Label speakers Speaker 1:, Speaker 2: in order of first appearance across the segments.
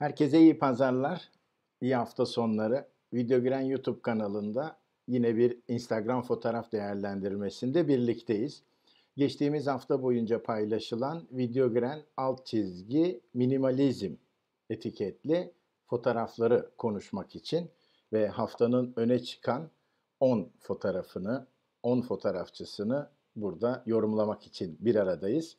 Speaker 1: Herkese iyi pazarlar, iyi hafta sonları. Videogüren YouTube kanalında yine bir Instagram fotoğraf değerlendirmesinde birlikteyiz. Geçtiğimiz hafta boyunca paylaşılan Videogüren alt çizgi minimalizm etiketli fotoğrafları konuşmak için ve haftanın öne çıkan 10 fotoğrafını, 10 fotoğrafçısını burada yorumlamak için bir aradayız.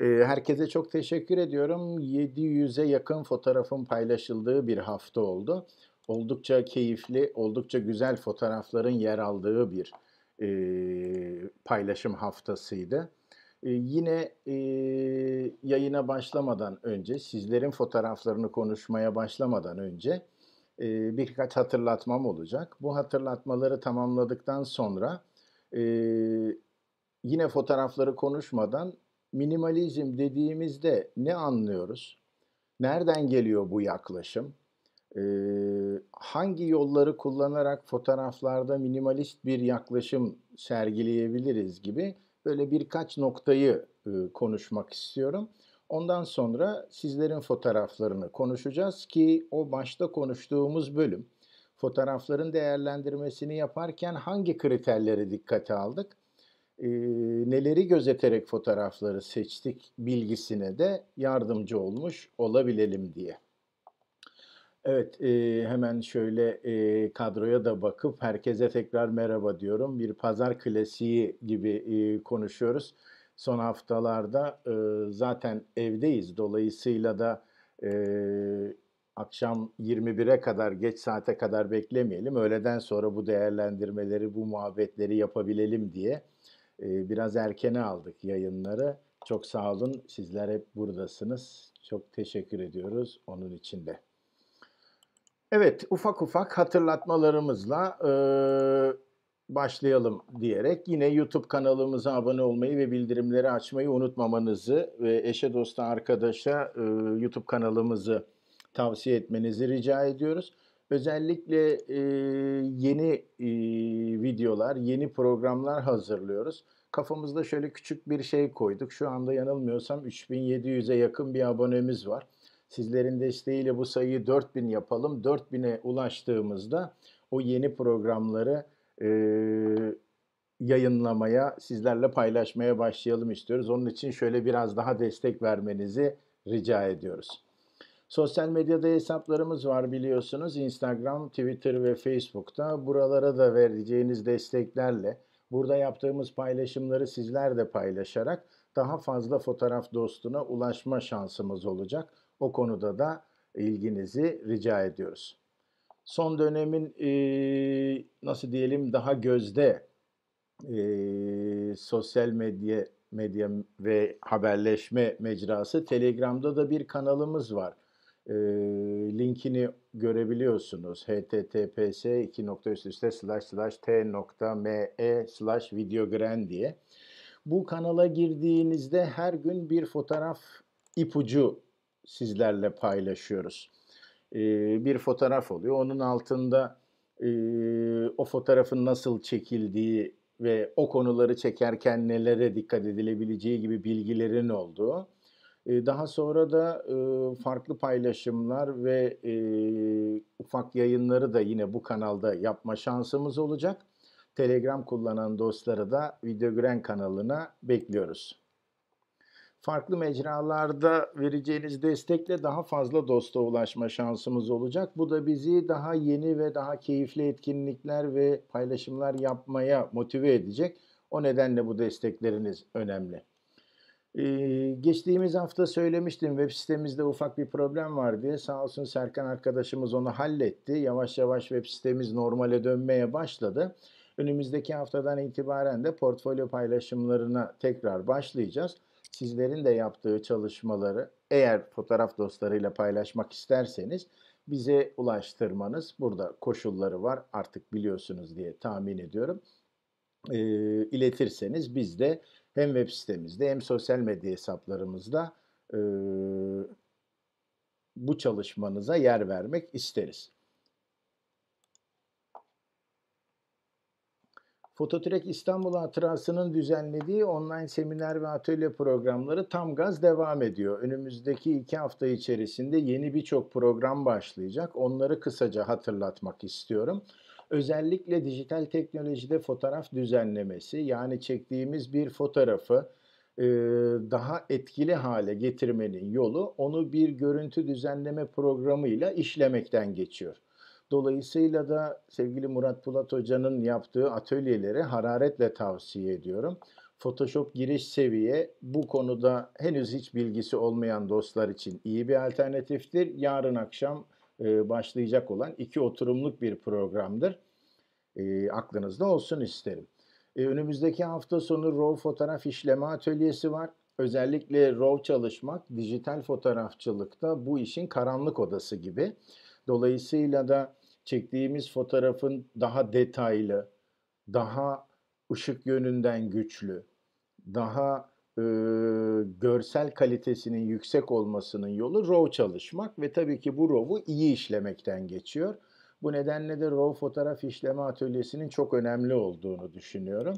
Speaker 1: Ee, herkese çok teşekkür ediyorum. 700'e yakın fotoğrafın paylaşıldığı bir hafta oldu. Oldukça keyifli, oldukça güzel fotoğrafların yer aldığı bir e, paylaşım haftasıydı. Ee, yine e, yayına başlamadan önce, sizlerin fotoğraflarını konuşmaya başlamadan önce e, birkaç hatırlatmam olacak. Bu hatırlatmaları tamamladıktan sonra yine fotoğrafları konuşmadan minimalizm dediğimizde ne anlıyoruz? Nereden geliyor bu yaklaşım? Ee, hangi yolları kullanarak fotoğraflarda minimalist bir yaklaşım sergileyebiliriz gibi böyle birkaç noktayı e, konuşmak istiyorum. Ondan sonra sizlerin fotoğraflarını konuşacağız ki o başta konuştuğumuz bölüm fotoğrafların değerlendirmesini yaparken hangi kriterleri dikkate aldık? e, neleri gözeterek fotoğrafları seçtik bilgisine de yardımcı olmuş olabilelim diye. Evet e, hemen şöyle e, kadroya da bakıp herkese tekrar merhaba diyorum. Bir pazar klasiği gibi e, konuşuyoruz. Son haftalarda e, zaten evdeyiz. Dolayısıyla da e, akşam 21'e kadar geç saate kadar beklemeyelim. Öğleden sonra bu değerlendirmeleri, bu muhabbetleri yapabilelim diye biraz erkene aldık yayınları. Çok sağ olun. Sizler hep buradasınız. Çok teşekkür ediyoruz onun için de. Evet, ufak ufak hatırlatmalarımızla e, başlayalım diyerek yine YouTube kanalımıza abone olmayı ve bildirimleri açmayı unutmamanızı ve eşe dosta arkadaşa e, YouTube kanalımızı tavsiye etmenizi rica ediyoruz. Özellikle e, yeni e, videolar, yeni programlar hazırlıyoruz. Kafamızda şöyle küçük bir şey koyduk. Şu anda yanılmıyorsam 3700'e yakın bir abonemiz var. Sizlerin desteğiyle bu sayıyı 4000 yapalım. 4000'e ulaştığımızda o yeni programları e, yayınlamaya, sizlerle paylaşmaya başlayalım istiyoruz. Onun için şöyle biraz daha destek vermenizi rica ediyoruz. Sosyal medyada hesaplarımız var biliyorsunuz. Instagram, Twitter ve Facebook'ta. Buralara da vereceğiniz desteklerle Burada yaptığımız paylaşımları sizler de paylaşarak daha fazla fotoğraf dostuna ulaşma şansımız olacak. O konuda da ilginizi rica ediyoruz. Son dönemin e, nasıl diyelim daha gözde e, sosyal medya medya ve haberleşme mecrası Telegram'da da bir kanalımız var e, linkini görebiliyorsunuz. https 2 t.me slash e videogren diye. Bu kanala girdiğinizde her gün bir fotoğraf ipucu sizlerle paylaşıyoruz. E, bir fotoğraf oluyor. Onun altında e, o fotoğrafın nasıl çekildiği ve o konuları çekerken nelere dikkat edilebileceği gibi bilgilerin olduğu daha sonra da farklı paylaşımlar ve ufak yayınları da yine bu kanalda yapma şansımız olacak. Telegram kullanan dostları da Videogren kanalına bekliyoruz. Farklı mecralarda vereceğiniz destekle daha fazla dosta ulaşma şansımız olacak. Bu da bizi daha yeni ve daha keyifli etkinlikler ve paylaşımlar yapmaya motive edecek. O nedenle bu destekleriniz önemli geçtiğimiz hafta söylemiştim web sitemizde ufak bir problem var diye. Sağ olsun Serkan arkadaşımız onu halletti. Yavaş yavaş web sitemiz normale dönmeye başladı. Önümüzdeki haftadan itibaren de portfolyo paylaşımlarına tekrar başlayacağız. Sizlerin de yaptığı çalışmaları eğer fotoğraf dostlarıyla paylaşmak isterseniz bize ulaştırmanız burada koşulları var artık biliyorsunuz diye tahmin ediyorum. E, iletirseniz biz de hem web sitemizde hem sosyal medya hesaplarımızda e, bu çalışmanıza yer vermek isteriz. Fototrek İstanbul Hatırası'nın düzenlediği online seminer ve atölye programları tam gaz devam ediyor. Önümüzdeki iki hafta içerisinde yeni birçok program başlayacak. Onları kısaca hatırlatmak istiyorum. Özellikle dijital teknolojide fotoğraf düzenlemesi yani çektiğimiz bir fotoğrafı daha etkili hale getirmenin yolu onu bir görüntü düzenleme programıyla işlemekten geçiyor. Dolayısıyla da sevgili Murat Pulat Hoca'nın yaptığı atölyeleri hararetle tavsiye ediyorum. Photoshop giriş seviye bu konuda henüz hiç bilgisi olmayan dostlar için iyi bir alternatiftir. Yarın akşam e, başlayacak olan iki oturumluk bir programdır. E, aklınızda olsun isterim. E, önümüzdeki hafta sonu RAW fotoğraf işleme atölyesi var. Özellikle RAW çalışmak dijital fotoğrafçılıkta bu işin karanlık odası gibi. Dolayısıyla da çektiğimiz fotoğrafın daha detaylı, daha ışık yönünden güçlü, daha e, görsel kalitesinin yüksek olmasının yolu RAW çalışmak ve tabii ki bu RAW'u iyi işlemekten geçiyor. Bu nedenle de RAW fotoğraf işleme atölyesinin çok önemli olduğunu düşünüyorum.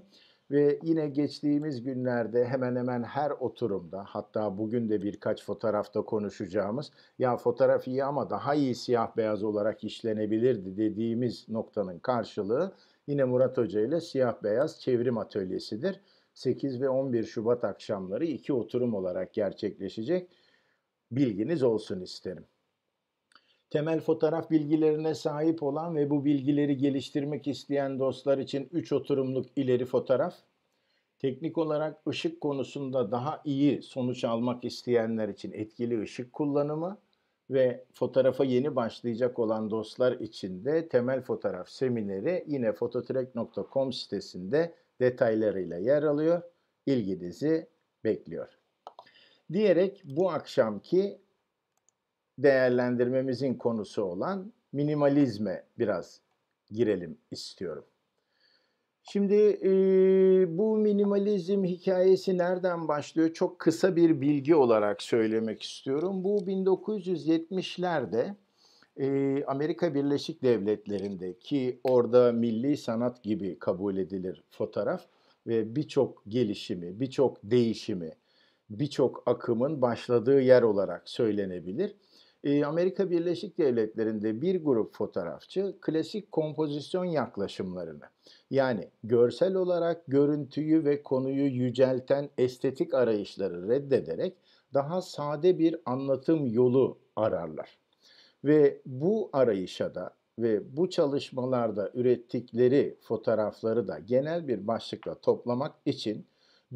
Speaker 1: Ve yine geçtiğimiz günlerde hemen hemen her oturumda hatta bugün de birkaç fotoğrafta konuşacağımız ya fotoğraf iyi ama daha iyi siyah beyaz olarak işlenebilirdi dediğimiz noktanın karşılığı yine Murat Hoca ile siyah beyaz çevrim atölyesidir. 8 ve 11 Şubat akşamları iki oturum olarak gerçekleşecek. Bilginiz olsun isterim. Temel fotoğraf bilgilerine sahip olan ve bu bilgileri geliştirmek isteyen dostlar için 3 oturumluk ileri fotoğraf, teknik olarak ışık konusunda daha iyi sonuç almak isteyenler için etkili ışık kullanımı ve fotoğrafa yeni başlayacak olan dostlar için de temel fotoğraf semineri yine fototrek.com sitesinde detaylarıyla yer alıyor. İlginizi bekliyor. Diyerek bu akşamki değerlendirmemizin konusu olan minimalizme biraz girelim istiyorum. Şimdi e, bu minimalizm hikayesi nereden başlıyor? Çok kısa bir bilgi olarak söylemek istiyorum. Bu 1970'lerde Amerika Birleşik Devletleri'nde ki orada milli sanat gibi kabul edilir fotoğraf ve birçok gelişimi, birçok değişimi, birçok akımın başladığı yer olarak söylenebilir. Amerika Birleşik Devletleri'nde bir grup fotoğrafçı klasik kompozisyon yaklaşımlarını yani görsel olarak görüntüyü ve konuyu yücelten estetik arayışları reddederek daha sade bir anlatım yolu ararlar. Ve bu arayışa da ve bu çalışmalarda ürettikleri fotoğrafları da genel bir başlıkla toplamak için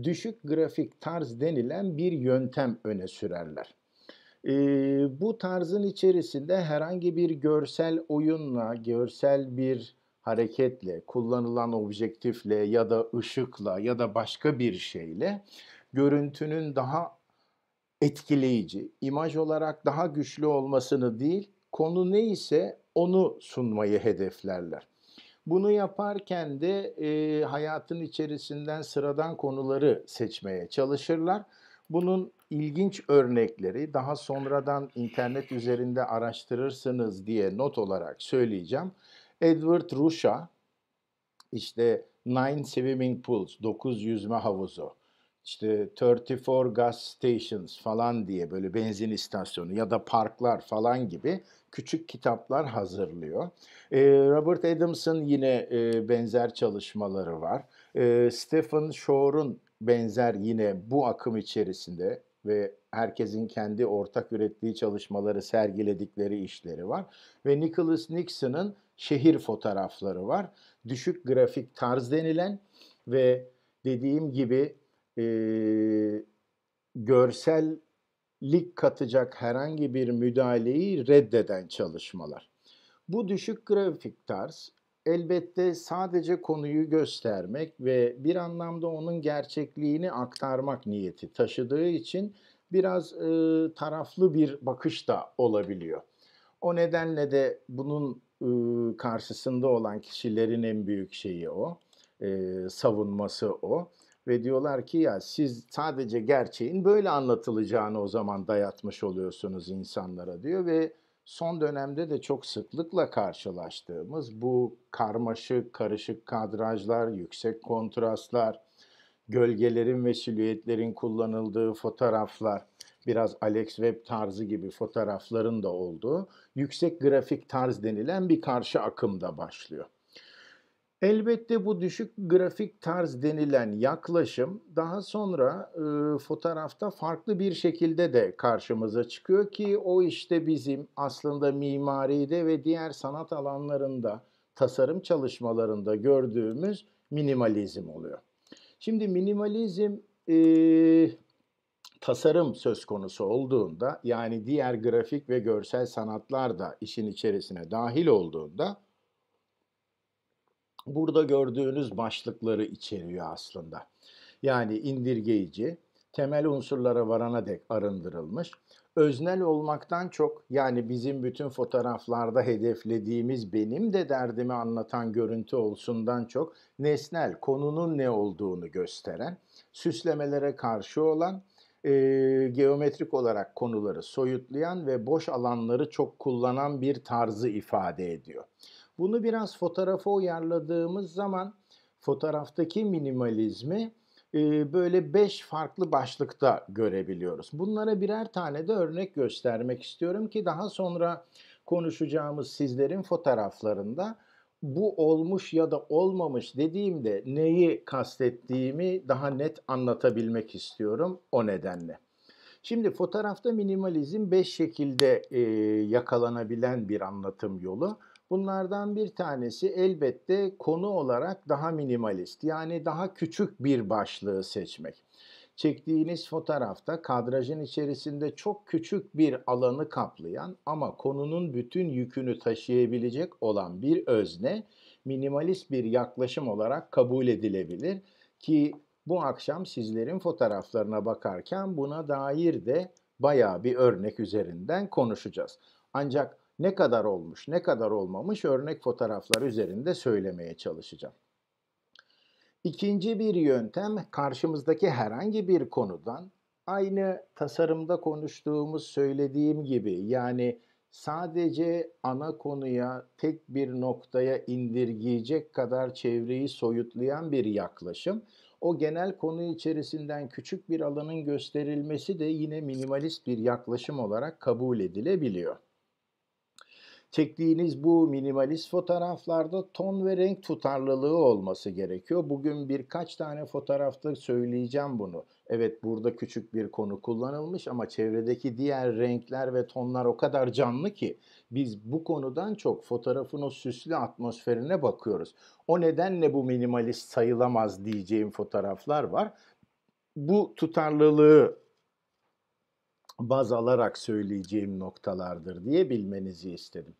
Speaker 1: düşük grafik tarz denilen bir yöntem öne sürerler. E, bu tarzın içerisinde herhangi bir görsel oyunla, görsel bir hareketle, kullanılan objektifle ya da ışıkla ya da başka bir şeyle görüntünün daha etkileyici, imaj olarak daha güçlü olmasını değil, konu neyse onu sunmayı hedeflerler. Bunu yaparken de e, hayatın içerisinden sıradan konuları seçmeye çalışırlar. Bunun ilginç örnekleri daha sonradan internet üzerinde araştırırsınız diye not olarak söyleyeceğim. Edward Rusha işte Nine Swimming Pools, 9 yüzme havuzu işte 34 gas stations falan diye böyle benzin istasyonu ya da parklar falan gibi küçük kitaplar hazırlıyor. E, Robert Adams'ın yine e, benzer çalışmaları var. E, Stephen Shore'un benzer yine bu akım içerisinde ve herkesin kendi ortak ürettiği çalışmaları sergiledikleri işleri var. Ve Nicholas Nixon'ın şehir fotoğrafları var. Düşük grafik tarz denilen ve dediğim gibi e, görsellik katacak herhangi bir müdahaleyi reddeden çalışmalar. Bu düşük grafik tarz elbette sadece konuyu göstermek ve bir anlamda onun gerçekliğini aktarmak niyeti taşıdığı için biraz e, taraflı bir bakış da olabiliyor. O nedenle de bunun e, karşısında olan kişilerin en büyük şeyi o, e, savunması o ve diyorlar ki ya siz sadece gerçeğin böyle anlatılacağını o zaman dayatmış oluyorsunuz insanlara diyor ve son dönemde de çok sıklıkla karşılaştığımız bu karmaşık, karışık kadrajlar, yüksek kontrastlar, gölgelerin ve silüetlerin kullanıldığı fotoğraflar, biraz Alex Webb tarzı gibi fotoğrafların da olduğu yüksek grafik tarz denilen bir karşı akım da başlıyor. Elbette bu düşük grafik tarz denilen yaklaşım daha sonra e, fotoğrafta farklı bir şekilde de karşımıza çıkıyor ki o işte bizim aslında mimaride ve diğer sanat alanlarında tasarım çalışmalarında gördüğümüz minimalizm oluyor. Şimdi minimalizm e, tasarım söz konusu olduğunda yani diğer grafik ve görsel sanatlar da işin içerisine dahil olduğunda burada gördüğünüz başlıkları içeriyor aslında. Yani indirgeyici, temel unsurlara varana dek arındırılmış, öznel olmaktan çok yani bizim bütün fotoğraflarda hedeflediğimiz benim de derdimi anlatan görüntü olsundan çok nesnel, konunun ne olduğunu gösteren, süslemelere karşı olan, e, geometrik olarak konuları soyutlayan ve boş alanları çok kullanan bir tarzı ifade ediyor. Bunu biraz fotoğrafa uyarladığımız zaman fotoğraftaki minimalizmi e, böyle beş farklı başlıkta görebiliyoruz. Bunlara birer tane de örnek göstermek istiyorum ki daha sonra konuşacağımız sizlerin fotoğraflarında bu olmuş ya da olmamış dediğimde neyi kastettiğimi daha net anlatabilmek istiyorum o nedenle. Şimdi fotoğrafta minimalizm 5 şekilde e, yakalanabilen bir anlatım yolu. Bunlardan bir tanesi elbette konu olarak daha minimalist yani daha küçük bir başlığı seçmek. Çektiğiniz fotoğrafta kadrajın içerisinde çok küçük bir alanı kaplayan ama konunun bütün yükünü taşıyabilecek olan bir özne minimalist bir yaklaşım olarak kabul edilebilir ki bu akşam sizlerin fotoğraflarına bakarken buna dair de bayağı bir örnek üzerinden konuşacağız. Ancak ne kadar olmuş, ne kadar olmamış örnek fotoğraflar üzerinde söylemeye çalışacağım. İkinci bir yöntem karşımızdaki herhangi bir konudan aynı tasarımda konuştuğumuz söylediğim gibi yani sadece ana konuya tek bir noktaya indirgeyecek kadar çevreyi soyutlayan bir yaklaşım. O genel konu içerisinden küçük bir alanın gösterilmesi de yine minimalist bir yaklaşım olarak kabul edilebiliyor. Çektiğiniz bu minimalist fotoğraflarda ton ve renk tutarlılığı olması gerekiyor. Bugün birkaç tane fotoğrafta söyleyeceğim bunu. Evet burada küçük bir konu kullanılmış ama çevredeki diğer renkler ve tonlar o kadar canlı ki biz bu konudan çok fotoğrafın o süslü atmosferine bakıyoruz. O nedenle bu minimalist sayılamaz diyeceğim fotoğraflar var. Bu tutarlılığı baz alarak söyleyeceğim noktalardır diye bilmenizi istedim.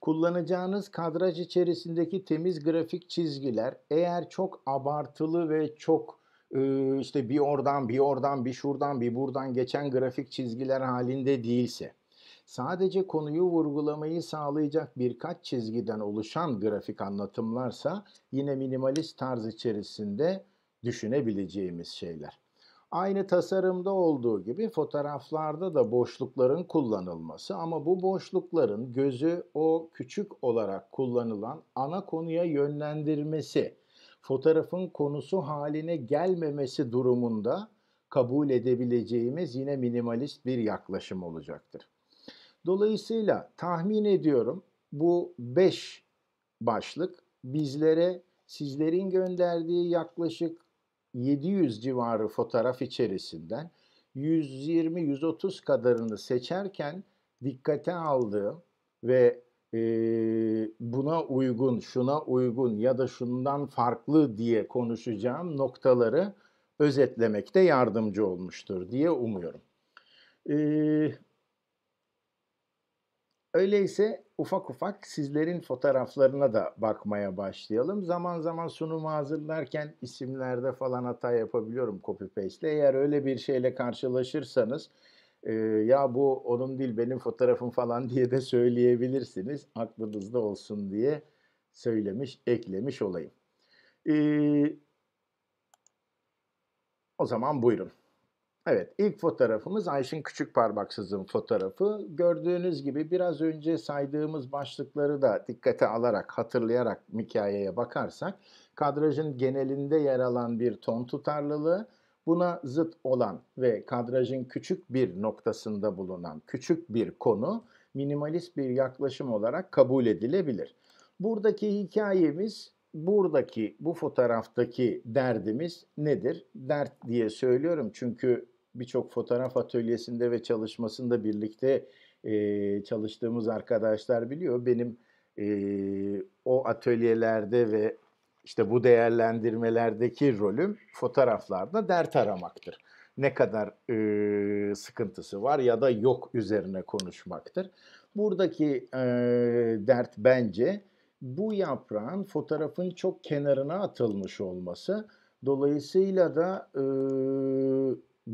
Speaker 1: Kullanacağınız kadraj içerisindeki temiz grafik çizgiler eğer çok abartılı ve çok e, işte bir oradan bir oradan bir şuradan bir buradan geçen grafik çizgiler halinde değilse sadece konuyu vurgulamayı sağlayacak birkaç çizgiden oluşan grafik anlatımlarsa yine minimalist tarz içerisinde düşünebileceğimiz şeyler. Aynı tasarımda olduğu gibi fotoğraflarda da boşlukların kullanılması ama bu boşlukların gözü o küçük olarak kullanılan ana konuya yönlendirmesi, fotoğrafın konusu haline gelmemesi durumunda kabul edebileceğimiz yine minimalist bir yaklaşım olacaktır. Dolayısıyla tahmin ediyorum bu 5 başlık bizlere sizlerin gönderdiği yaklaşık 700 civarı fotoğraf içerisinden 120-130 kadarını seçerken dikkate aldığı ve e, buna uygun, şuna uygun ya da şundan farklı diye konuşacağım noktaları özetlemekte yardımcı olmuştur diye umuyorum. E, öyleyse ufak ufak sizlerin fotoğraflarına da bakmaya başlayalım. Zaman zaman sunumu hazırlarken isimlerde falan hata yapabiliyorum copy paste. Eğer öyle bir şeyle karşılaşırsanız e, ya bu onun değil benim fotoğrafım falan diye de söyleyebilirsiniz. Aklınızda olsun diye söylemiş, eklemiş olayım. E, o zaman buyurun. Evet, ilk fotoğrafımız Ayşin Küçük Parmaksız'ın fotoğrafı. Gördüğünüz gibi biraz önce saydığımız başlıkları da dikkate alarak, hatırlayarak hikayeye bakarsak, kadrajın genelinde yer alan bir ton tutarlılığı, buna zıt olan ve kadrajın küçük bir noktasında bulunan küçük bir konu minimalist bir yaklaşım olarak kabul edilebilir. Buradaki hikayemiz buradaki bu fotoğraftaki derdimiz nedir? Dert diye söylüyorum çünkü birçok fotoğraf atölyesinde ve çalışmasında birlikte e, çalıştığımız arkadaşlar biliyor. Benim e, o atölyelerde ve işte bu değerlendirmelerdeki rolüm fotoğraflarda dert aramaktır. Ne kadar e, sıkıntısı var ya da yok üzerine konuşmaktır. Buradaki e, dert bence bu yaprağın fotoğrafın çok kenarına atılmış olması. Dolayısıyla da e,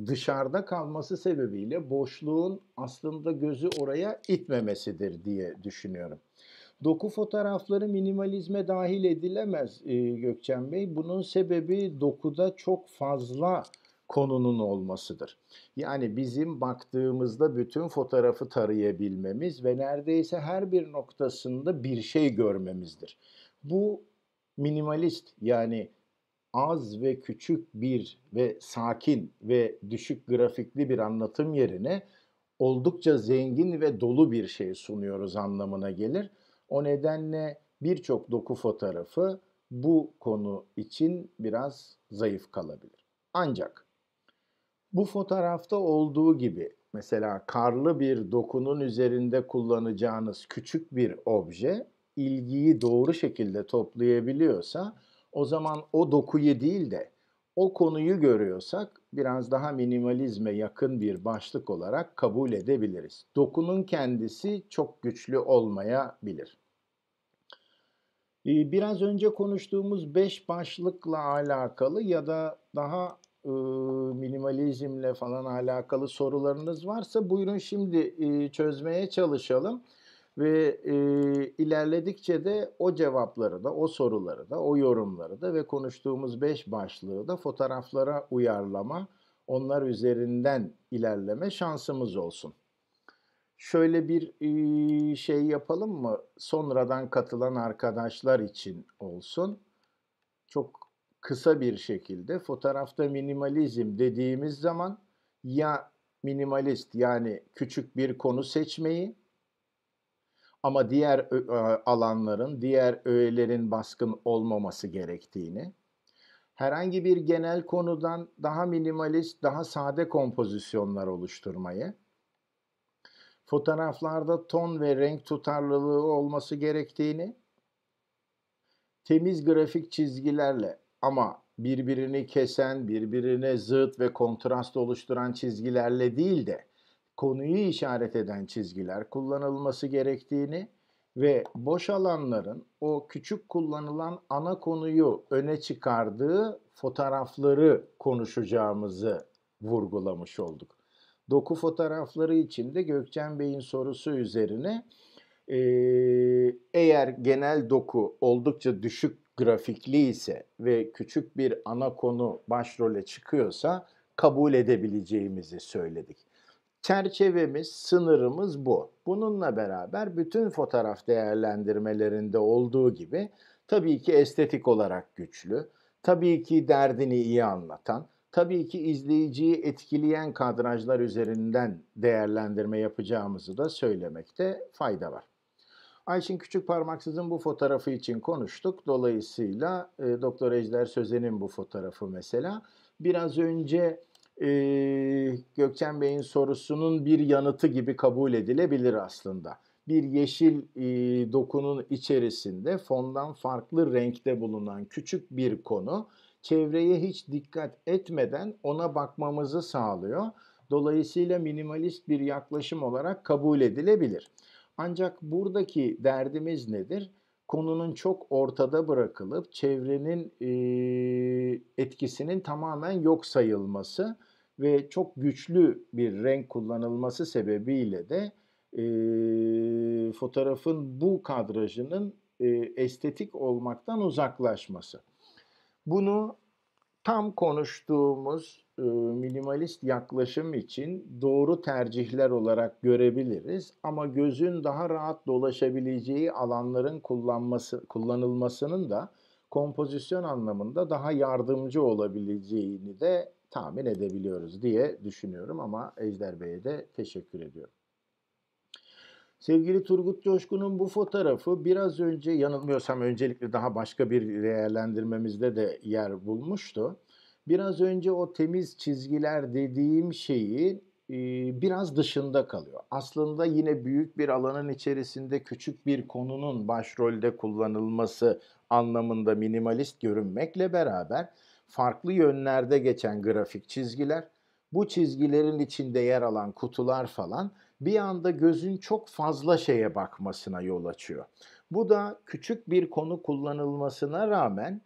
Speaker 1: dışarıda kalması sebebiyle boşluğun aslında gözü oraya itmemesidir diye düşünüyorum. Doku fotoğrafları minimalizme dahil edilemez e, Gökçen Bey. Bunun sebebi dokuda çok fazla konunun olmasıdır. Yani bizim baktığımızda bütün fotoğrafı tarayabilmemiz ve neredeyse her bir noktasında bir şey görmemizdir. Bu minimalist yani az ve küçük bir ve sakin ve düşük grafikli bir anlatım yerine oldukça zengin ve dolu bir şey sunuyoruz anlamına gelir. O nedenle birçok doku fotoğrafı bu konu için biraz zayıf kalabilir. Ancak bu fotoğrafta olduğu gibi mesela karlı bir dokunun üzerinde kullanacağınız küçük bir obje ilgiyi doğru şekilde toplayabiliyorsa o zaman o dokuyu değil de o konuyu görüyorsak biraz daha minimalizme yakın bir başlık olarak kabul edebiliriz. Dokunun kendisi çok güçlü olmayabilir. Ee, biraz önce konuştuğumuz beş başlıkla alakalı ya da daha e, minimalizmle falan alakalı sorularınız varsa buyurun şimdi e, çözmeye çalışalım ve e, ilerledikçe de o cevapları da, o soruları da, o yorumları da ve konuştuğumuz beş başlığı da fotoğraflara uyarlama, onlar üzerinden ilerleme şansımız olsun. Şöyle bir e, şey yapalım mı? Sonradan katılan arkadaşlar için olsun. Çok kısa bir şekilde fotoğrafta minimalizm dediğimiz zaman ya minimalist yani küçük bir konu seçmeyi ama diğer alanların, diğer öğelerin baskın olmaması gerektiğini, herhangi bir genel konudan daha minimalist, daha sade kompozisyonlar oluşturmayı, fotoğraflarda ton ve renk tutarlılığı olması gerektiğini, temiz grafik çizgilerle ama birbirini kesen, birbirine zıt ve kontrast oluşturan çizgilerle değil de konuyu işaret eden çizgiler kullanılması gerektiğini ve boş alanların o küçük kullanılan ana konuyu öne çıkardığı fotoğrafları konuşacağımızı vurgulamış olduk. Doku fotoğrafları için de Gökçen Bey'in sorusu üzerine eğer genel doku oldukça düşük grafikli ise ve küçük bir ana konu başrole çıkıyorsa kabul edebileceğimizi söyledik. Çerçevemiz, sınırımız bu. Bununla beraber bütün fotoğraf değerlendirmelerinde olduğu gibi tabii ki estetik olarak güçlü, tabii ki derdini iyi anlatan, tabii ki izleyiciyi etkileyen kadrajlar üzerinden değerlendirme yapacağımızı da söylemekte fayda var. Ayşin Küçük Parmaksız'ın bu fotoğrafı için konuştuk. Dolayısıyla e, Doktor Ejder Sözen'in bu fotoğrafı mesela biraz önce e, Gökçen Bey'in sorusunun bir yanıtı gibi kabul edilebilir aslında. Bir yeşil e, dokunun içerisinde fondan farklı renkte bulunan küçük bir konu çevreye hiç dikkat etmeden ona bakmamızı sağlıyor. Dolayısıyla minimalist bir yaklaşım olarak kabul edilebilir. Ancak buradaki derdimiz nedir? Konunun çok ortada bırakılıp çevrenin e, etkisinin tamamen yok sayılması ve çok güçlü bir renk kullanılması sebebiyle de e, fotoğrafın bu kadrajının e, estetik olmaktan uzaklaşması. Bunu tam konuştuğumuz e, minimalist yaklaşım için doğru tercihler olarak görebiliriz ama gözün daha rahat dolaşabileceği alanların kullanması kullanılmasının da kompozisyon anlamında daha yardımcı olabileceğini de tahmin edebiliyoruz diye düşünüyorum ama Ejder Bey'e de teşekkür ediyorum. Sevgili Turgut Coşkun'un bu fotoğrafı biraz önce yanılmıyorsam öncelikle daha başka bir değerlendirmemizde de yer bulmuştu. Biraz önce o temiz çizgiler dediğim şeyi e, biraz dışında kalıyor. Aslında yine büyük bir alanın içerisinde küçük bir konunun başrolde kullanılması anlamında minimalist görünmekle beraber farklı yönlerde geçen grafik çizgiler, bu çizgilerin içinde yer alan kutular falan bir anda gözün çok fazla şeye bakmasına yol açıyor. Bu da küçük bir konu kullanılmasına rağmen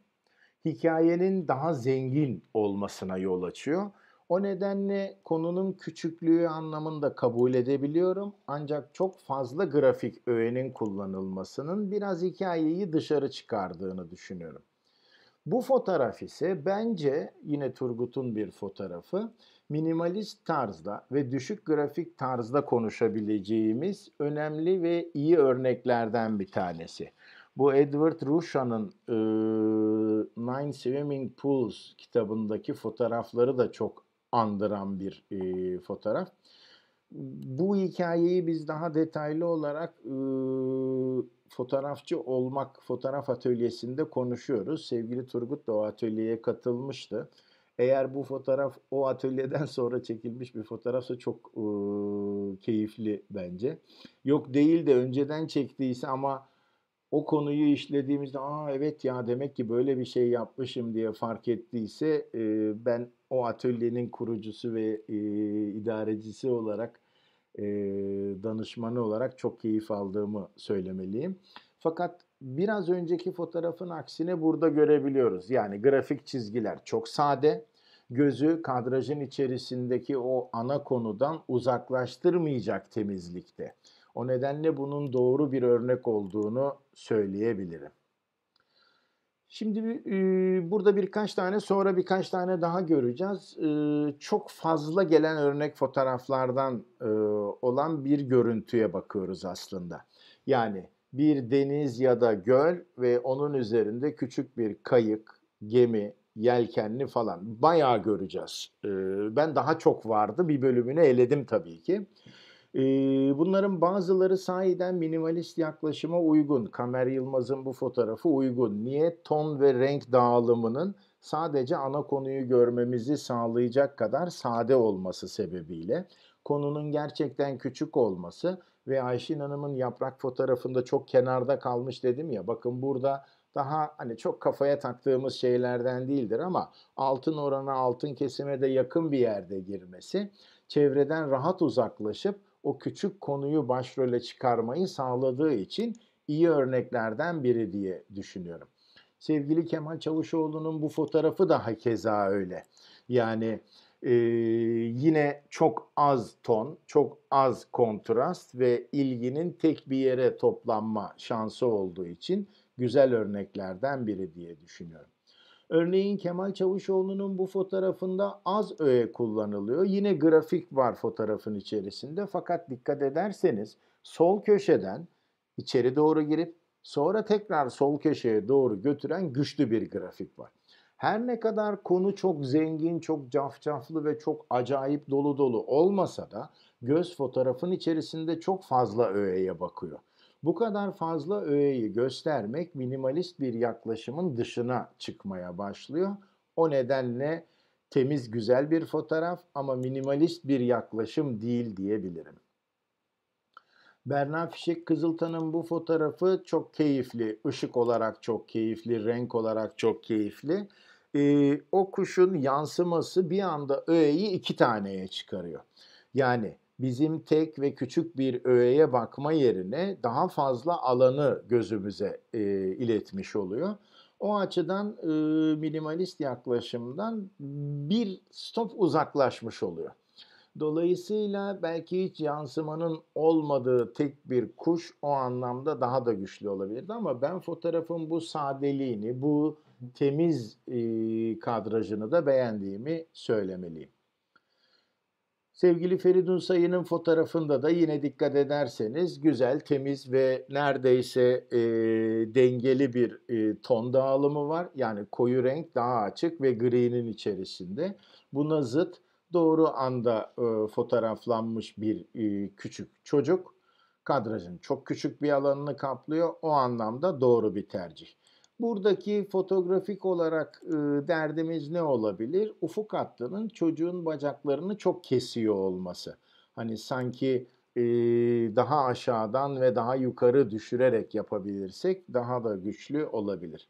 Speaker 1: hikayenin daha zengin olmasına yol açıyor. O nedenle konunun küçüklüğü anlamında kabul edebiliyorum ancak çok fazla grafik öğenin kullanılmasının biraz hikayeyi dışarı çıkardığını düşünüyorum. Bu fotoğraf ise bence yine Turgut'un bir fotoğrafı. Minimalist tarzda ve düşük grafik tarzda konuşabileceğimiz önemli ve iyi örneklerden bir tanesi. Bu Edward Rusha'nın e, Nine Swimming Pools kitabındaki fotoğrafları da çok andıran bir e, fotoğraf. Bu hikayeyi biz daha detaylı olarak e, fotoğrafçı olmak fotoğraf atölyesinde konuşuyoruz. Sevgili Turgut da o atölyeye katılmıştı. Eğer bu fotoğraf o atölyeden sonra çekilmiş bir fotoğrafsa çok e, keyifli bence. Yok değil de önceden çektiyse ama o konuyu işlediğimizde aa evet ya demek ki böyle bir şey yapmışım diye fark ettiyse e, ben o atölyenin kurucusu ve e, idarecisi olarak e, danışmanı olarak çok keyif aldığımı söylemeliyim. Fakat biraz önceki fotoğrafın aksine burada görebiliyoruz. Yani grafik çizgiler çok sade. Gözü kadrajın içerisindeki o ana konudan uzaklaştırmayacak temizlikte. O nedenle bunun doğru bir örnek olduğunu söyleyebilirim. Şimdi e, burada birkaç tane sonra birkaç tane daha göreceğiz. E, çok fazla gelen örnek fotoğraflardan e, olan bir görüntüye bakıyoruz aslında. Yani bir deniz ya da göl ve onun üzerinde küçük bir kayık, gemi, yelkenli falan bayağı göreceğiz. E, ben daha çok vardı bir bölümünü eledim tabii ki. Bunların bazıları sahiden minimalist yaklaşıma uygun. Kamer Yılmaz'ın bu fotoğrafı uygun. Niye? Ton ve renk dağılımının sadece ana konuyu görmemizi sağlayacak kadar sade olması sebebiyle konunun gerçekten küçük olması ve Ayşin Hanım'ın yaprak fotoğrafında çok kenarda kalmış dedim ya bakın burada daha hani çok kafaya taktığımız şeylerden değildir ama altın orana altın kesime de yakın bir yerde girmesi çevreden rahat uzaklaşıp o küçük konuyu başrole çıkarmayı sağladığı için iyi örneklerden biri diye düşünüyorum. Sevgili Kemal Çavuşoğlu'nun bu fotoğrafı da hakeza öyle. Yani e, yine çok az ton, çok az kontrast ve ilginin tek bir yere toplanma şansı olduğu için güzel örneklerden biri diye düşünüyorum. Örneğin Kemal Çavuşoğlu'nun bu fotoğrafında az öğe kullanılıyor. Yine grafik var fotoğrafın içerisinde fakat dikkat ederseniz sol köşeden içeri doğru girip sonra tekrar sol köşeye doğru götüren güçlü bir grafik var. Her ne kadar konu çok zengin, çok cafcaflı ve çok acayip dolu dolu olmasa da göz fotoğrafın içerisinde çok fazla öğeye bakıyor. Bu kadar fazla öğeyi göstermek minimalist bir yaklaşımın dışına çıkmaya başlıyor. O nedenle temiz güzel bir fotoğraf ama minimalist bir yaklaşım değil diyebilirim. Berna Fişek Kızıltan'ın bu fotoğrafı çok keyifli. Işık olarak çok keyifli, renk olarak çok keyifli. Ee, o kuşun yansıması bir anda öğeyi iki taneye çıkarıyor. Yani bizim tek ve küçük bir öğeye bakma yerine daha fazla alanı gözümüze e, iletmiş oluyor. O açıdan e, minimalist yaklaşımdan bir stop uzaklaşmış oluyor. Dolayısıyla belki hiç yansımanın olmadığı tek bir kuş o anlamda daha da güçlü olabilirdi ama ben fotoğrafın bu sadeliğini, bu temiz e, kadrajını da beğendiğimi söylemeliyim. Sevgili Feridun Sayı'nın fotoğrafında da yine dikkat ederseniz güzel, temiz ve neredeyse e, dengeli bir e, ton dağılımı var. Yani koyu renk daha açık ve gri'nin içerisinde. Buna zıt doğru anda e, fotoğraflanmış bir e, küçük çocuk kadrajın çok küçük bir alanını kaplıyor. O anlamda doğru bir tercih. Buradaki fotoğrafik olarak e, derdimiz ne olabilir? Ufuk hattının çocuğun bacaklarını çok kesiyor olması. Hani sanki e, daha aşağıdan ve daha yukarı düşürerek yapabilirsek daha da güçlü olabilir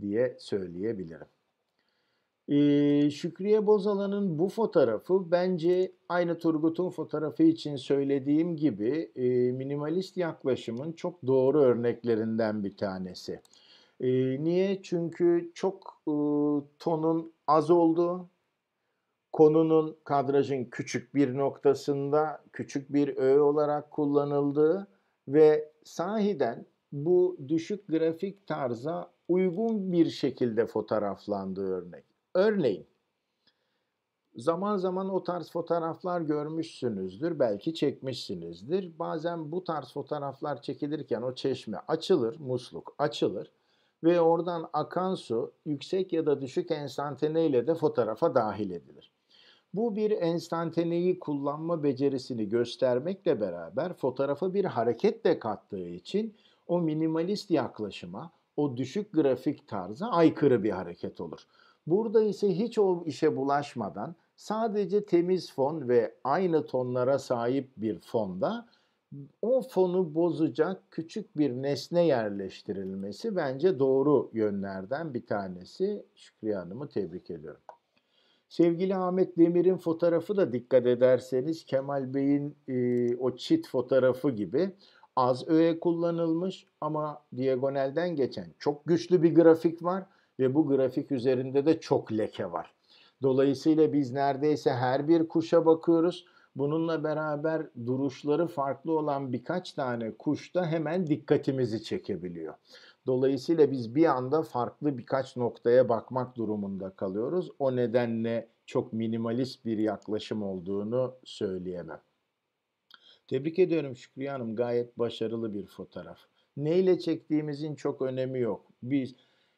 Speaker 1: diye söyleyebilirim. Ee, Şükriye Bozalan'ın bu fotoğrafı bence aynı Turgut'un fotoğrafı için söylediğim gibi e, minimalist yaklaşımın çok doğru örneklerinden bir tanesi. E, niye? Çünkü çok e, tonun az olduğu, konunun kadrajın küçük bir noktasında küçük bir öğe olarak kullanıldığı ve sahiden bu düşük grafik tarza uygun bir şekilde fotoğraflandığı örnek. Örneğin zaman zaman o tarz fotoğraflar görmüşsünüzdür, belki çekmişsinizdir. Bazen bu tarz fotoğraflar çekilirken o çeşme açılır, musluk açılır ve oradan akan su yüksek ya da düşük enstantane ile de fotoğrafa dahil edilir. Bu bir enstantaneyi kullanma becerisini göstermekle beraber fotoğrafa bir hareket de kattığı için o minimalist yaklaşıma, o düşük grafik tarza aykırı bir hareket olur. Burada ise hiç o işe bulaşmadan sadece temiz fon ve aynı tonlara sahip bir fonda o fonu bozacak küçük bir nesne yerleştirilmesi bence doğru yönlerden bir tanesi. Şükriye Hanım'ı tebrik ediyorum. Sevgili Ahmet Demir'in fotoğrafı da dikkat ederseniz Kemal Bey'in e, o çit fotoğrafı gibi az öğe kullanılmış ama diagonalden geçen çok güçlü bir grafik var ve bu grafik üzerinde de çok leke var. Dolayısıyla biz neredeyse her bir kuşa bakıyoruz Bununla beraber duruşları farklı olan birkaç tane kuş da hemen dikkatimizi çekebiliyor. Dolayısıyla biz bir anda farklı birkaç noktaya bakmak durumunda kalıyoruz. O nedenle çok minimalist bir yaklaşım olduğunu söyleyemem. Tebrik ediyorum Şükrü Hanım. Gayet başarılı bir fotoğraf. Neyle çektiğimizin çok önemi yok. Biz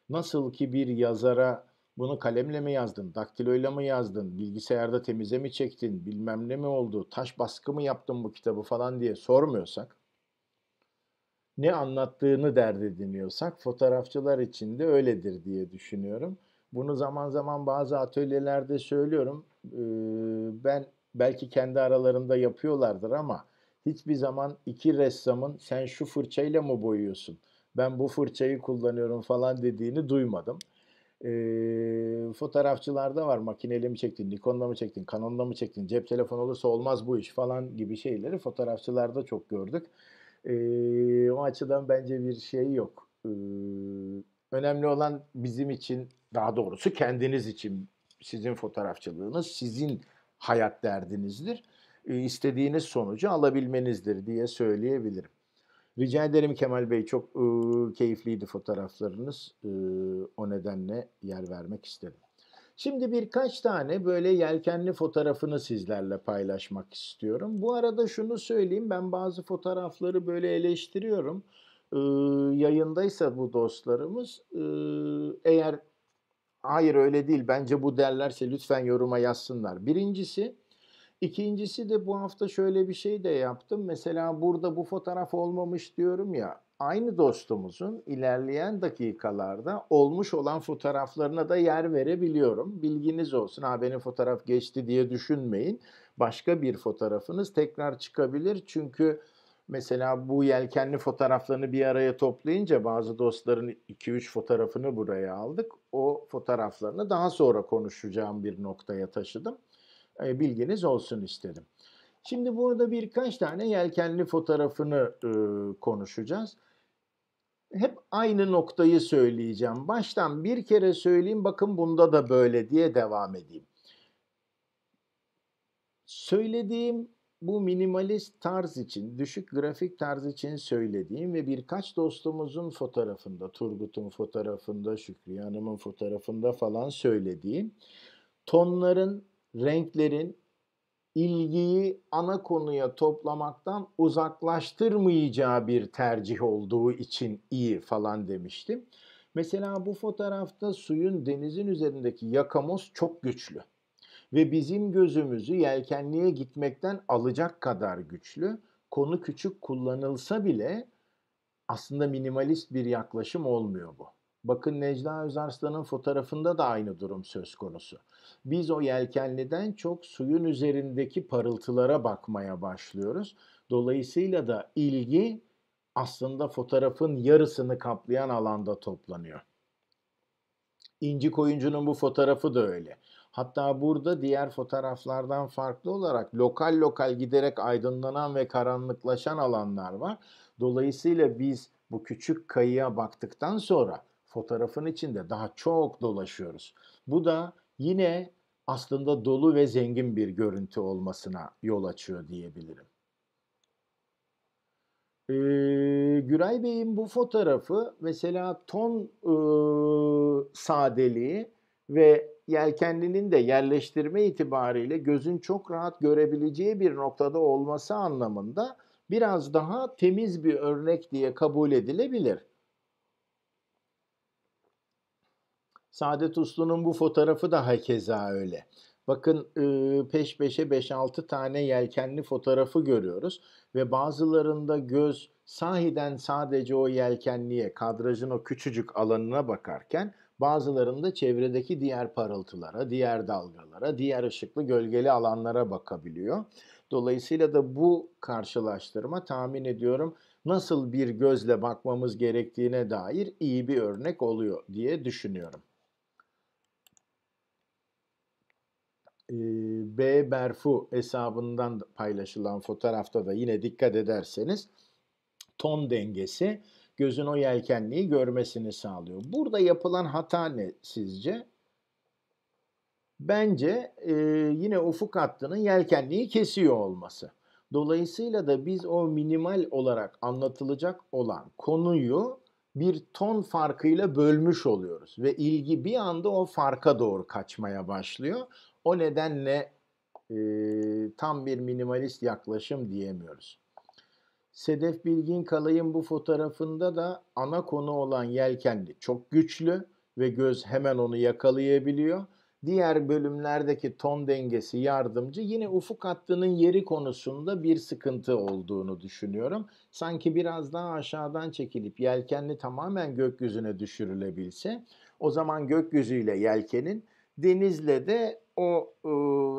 Speaker 1: nasıl ki bir yazara bunu kalemle mi yazdın, daktiloyla mı yazdın, bilgisayarda temize mi çektin, bilmem ne mi oldu, taş baskı mı yaptın bu kitabı falan diye sormuyorsak, ne anlattığını dert ediniyorsak fotoğrafçılar için de öyledir diye düşünüyorum. Bunu zaman zaman bazı atölyelerde söylüyorum. Ben belki kendi aralarında yapıyorlardır ama hiçbir zaman iki ressamın sen şu fırçayla mı boyuyorsun? Ben bu fırçayı kullanıyorum falan dediğini duymadım e, fotoğrafçılarda var makineyle mi çektin, Nikon'la mı çektin, Canon'la mı çektin, cep telefonu olursa olmaz bu iş falan gibi şeyleri fotoğrafçılarda çok gördük. E, o açıdan bence bir şey yok. E, önemli olan bizim için daha doğrusu kendiniz için sizin fotoğrafçılığınız, sizin hayat derdinizdir. E, istediğiniz sonucu alabilmenizdir diye söyleyebilirim. Rica ederim Kemal Bey. Çok e, keyifliydi fotoğraflarınız. E, o nedenle yer vermek istedim. Şimdi birkaç tane böyle yelkenli fotoğrafını sizlerle paylaşmak istiyorum. Bu arada şunu söyleyeyim. Ben bazı fotoğrafları böyle eleştiriyorum. E, yayındaysa bu dostlarımız e, eğer hayır öyle değil bence bu derlerse lütfen yoruma yazsınlar. Birincisi İkincisi de bu hafta şöyle bir şey de yaptım. Mesela burada bu fotoğraf olmamış diyorum ya. Aynı dostumuzun ilerleyen dakikalarda olmuş olan fotoğraflarına da yer verebiliyorum. Bilginiz olsun. Ha benim fotoğraf geçti diye düşünmeyin. Başka bir fotoğrafınız tekrar çıkabilir. Çünkü mesela bu yelkenli fotoğraflarını bir araya toplayınca bazı dostların 2-3 fotoğrafını buraya aldık. O fotoğraflarını daha sonra konuşacağım bir noktaya taşıdım. E, bilginiz olsun istedim. Şimdi burada birkaç tane yelkenli fotoğrafını e, konuşacağız. Hep aynı noktayı söyleyeceğim. Baştan bir kere söyleyeyim bakın bunda da böyle diye devam edeyim. Söylediğim bu minimalist tarz için, düşük grafik tarz için söylediğim ve birkaç dostumuzun fotoğrafında, Turgut'un fotoğrafında, Şükrü Hanım'ın fotoğrafında falan söylediğim tonların renklerin ilgiyi ana konuya toplamaktan uzaklaştırmayacağı bir tercih olduğu için iyi falan demiştim. Mesela bu fotoğrafta suyun denizin üzerindeki yakamoz çok güçlü ve bizim gözümüzü yelkenliğe gitmekten alacak kadar güçlü. Konu küçük kullanılsa bile aslında minimalist bir yaklaşım olmuyor bu. Bakın Necla Özarslan'ın fotoğrafında da aynı durum söz konusu. Biz o yelkenliden çok suyun üzerindeki parıltılara bakmaya başlıyoruz. Dolayısıyla da ilgi aslında fotoğrafın yarısını kaplayan alanda toplanıyor. İnci Koyuncu'nun bu fotoğrafı da öyle. Hatta burada diğer fotoğraflardan farklı olarak lokal lokal giderek aydınlanan ve karanlıklaşan alanlar var. Dolayısıyla biz bu küçük kayıya baktıktan sonra fotoğrafın içinde daha çok dolaşıyoruz. Bu da yine aslında dolu ve zengin bir görüntü olmasına yol açıyor diyebilirim. Ee, Güray Bey'in bu fotoğrafı mesela ton e, sadeliği ve yelkenlinin de yerleştirme itibariyle gözün çok rahat görebileceği bir noktada olması anlamında biraz daha temiz bir örnek diye kabul edilebilir. Saadet Uslu'nun bu fotoğrafı da hakeza öyle. Bakın peş peşe 5-6 tane yelkenli fotoğrafı görüyoruz ve bazılarında göz sahiden sadece o yelkenliğe, kadrajın o küçücük alanına bakarken bazılarında çevredeki diğer parıltılara, diğer dalgalara, diğer ışıklı gölgeli alanlara bakabiliyor. Dolayısıyla da bu karşılaştırma tahmin ediyorum nasıl bir gözle bakmamız gerektiğine dair iyi bir örnek oluyor diye düşünüyorum. B Berfu hesabından paylaşılan fotoğrafta da yine dikkat ederseniz ton dengesi gözün o yelkenliği görmesini sağlıyor. Burada yapılan hata ne sizce? Bence e, yine ufuk hattının yelkenliği kesiyor olması. Dolayısıyla da biz o minimal olarak anlatılacak olan konuyu bir ton farkıyla bölmüş oluyoruz ve ilgi bir anda o farka doğru kaçmaya başlıyor. O nedenle e, tam bir minimalist yaklaşım diyemiyoruz. Sedef Bilgin Kalay'ın bu fotoğrafında da ana konu olan yelkenli çok güçlü ve göz hemen onu yakalayabiliyor. Diğer bölümlerdeki ton dengesi yardımcı yine ufuk hattının yeri konusunda bir sıkıntı olduğunu düşünüyorum. Sanki biraz daha aşağıdan çekilip yelkenli tamamen gökyüzüne düşürülebilse o zaman gökyüzüyle yelkenin denizle de o e,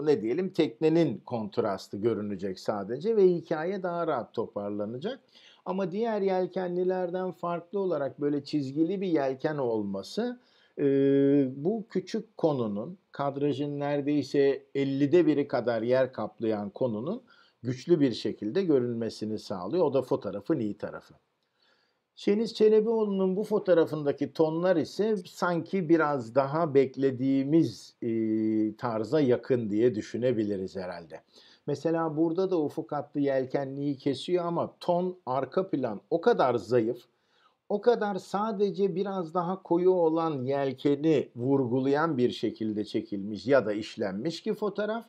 Speaker 1: ne diyelim teknenin kontrastı görünecek sadece ve hikaye daha rahat toparlanacak. Ama diğer yelkenlilerden farklı olarak böyle çizgili bir yelken olması e, bu küçük konunun kadrajın neredeyse 50'de biri kadar yer kaplayan konunun güçlü bir şekilde görünmesini sağlıyor. O da fotoğrafın iyi tarafı. Şeniz Çelebioğlu'nun bu fotoğrafındaki tonlar ise sanki biraz daha beklediğimiz e, tarza yakın diye düşünebiliriz herhalde. Mesela burada da ufuk hattı yelkenliği kesiyor ama ton arka plan o kadar zayıf. O kadar sadece biraz daha koyu olan yelkeni vurgulayan bir şekilde çekilmiş ya da işlenmiş ki fotoğraf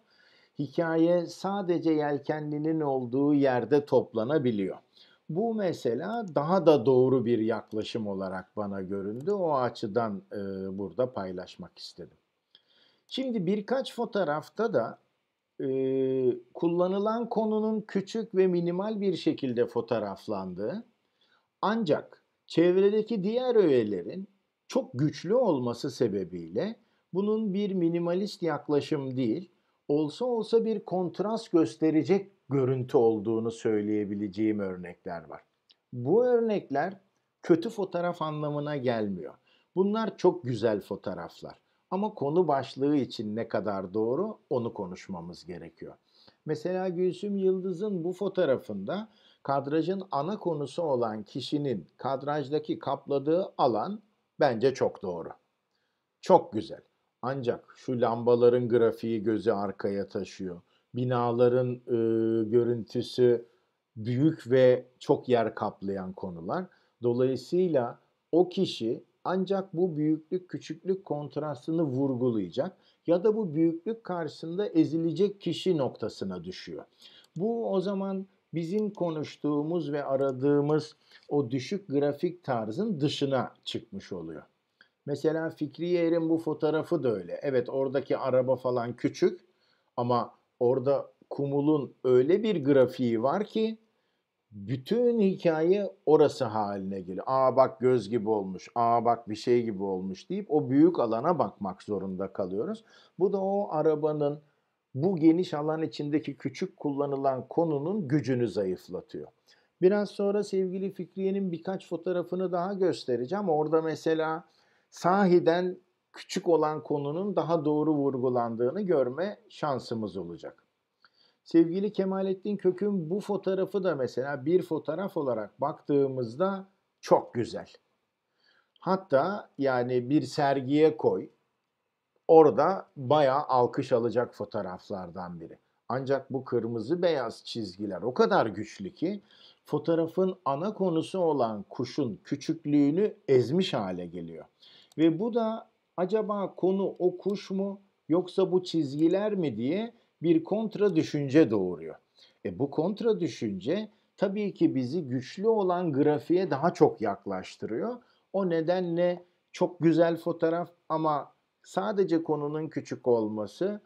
Speaker 1: hikaye sadece yelkenlinin olduğu yerde toplanabiliyor. Bu mesela daha da doğru bir yaklaşım olarak bana göründü. O açıdan e, burada paylaşmak istedim. Şimdi birkaç fotoğrafta da e, kullanılan konunun küçük ve minimal bir şekilde fotoğraflandığı ancak çevredeki diğer öğelerin çok güçlü olması sebebiyle bunun bir minimalist yaklaşım değil, olsa olsa bir kontrast gösterecek görüntü olduğunu söyleyebileceğim örnekler var. Bu örnekler kötü fotoğraf anlamına gelmiyor. Bunlar çok güzel fotoğraflar. Ama konu başlığı için ne kadar doğru onu konuşmamız gerekiyor. Mesela Gülsüm Yıldız'ın bu fotoğrafında kadrajın ana konusu olan kişinin kadrajdaki kapladığı alan bence çok doğru. Çok güzel. Ancak şu lambaların grafiği gözü arkaya taşıyor binaların e, görüntüsü büyük ve çok yer kaplayan konular. Dolayısıyla o kişi ancak bu büyüklük küçüklük kontrastını vurgulayacak ya da bu büyüklük karşısında ezilecek kişi noktasına düşüyor. Bu o zaman bizim konuştuğumuz ve aradığımız o düşük grafik tarzın dışına çıkmış oluyor. Mesela Fikri Yer'in bu fotoğrafı da öyle. Evet oradaki araba falan küçük ama orada Kumul'un öyle bir grafiği var ki bütün hikaye orası haline geliyor. Aa bak göz gibi olmuş, aa bak bir şey gibi olmuş deyip o büyük alana bakmak zorunda kalıyoruz. Bu da o arabanın bu geniş alan içindeki küçük kullanılan konunun gücünü zayıflatıyor. Biraz sonra sevgili Fikriye'nin birkaç fotoğrafını daha göstereceğim. Orada mesela sahiden küçük olan konunun daha doğru vurgulandığını görme şansımız olacak. Sevgili Kemalettin Kök'ün bu fotoğrafı da mesela bir fotoğraf olarak baktığımızda çok güzel. Hatta yani bir sergiye koy. Orada bayağı alkış alacak fotoğraflardan biri. Ancak bu kırmızı beyaz çizgiler o kadar güçlü ki fotoğrafın ana konusu olan kuşun küçüklüğünü ezmiş hale geliyor. Ve bu da acaba konu o kuş mu yoksa bu çizgiler mi diye bir kontra düşünce doğuruyor. E bu kontra düşünce tabii ki bizi güçlü olan grafiğe daha çok yaklaştırıyor. O nedenle çok güzel fotoğraf ama sadece konunun küçük olması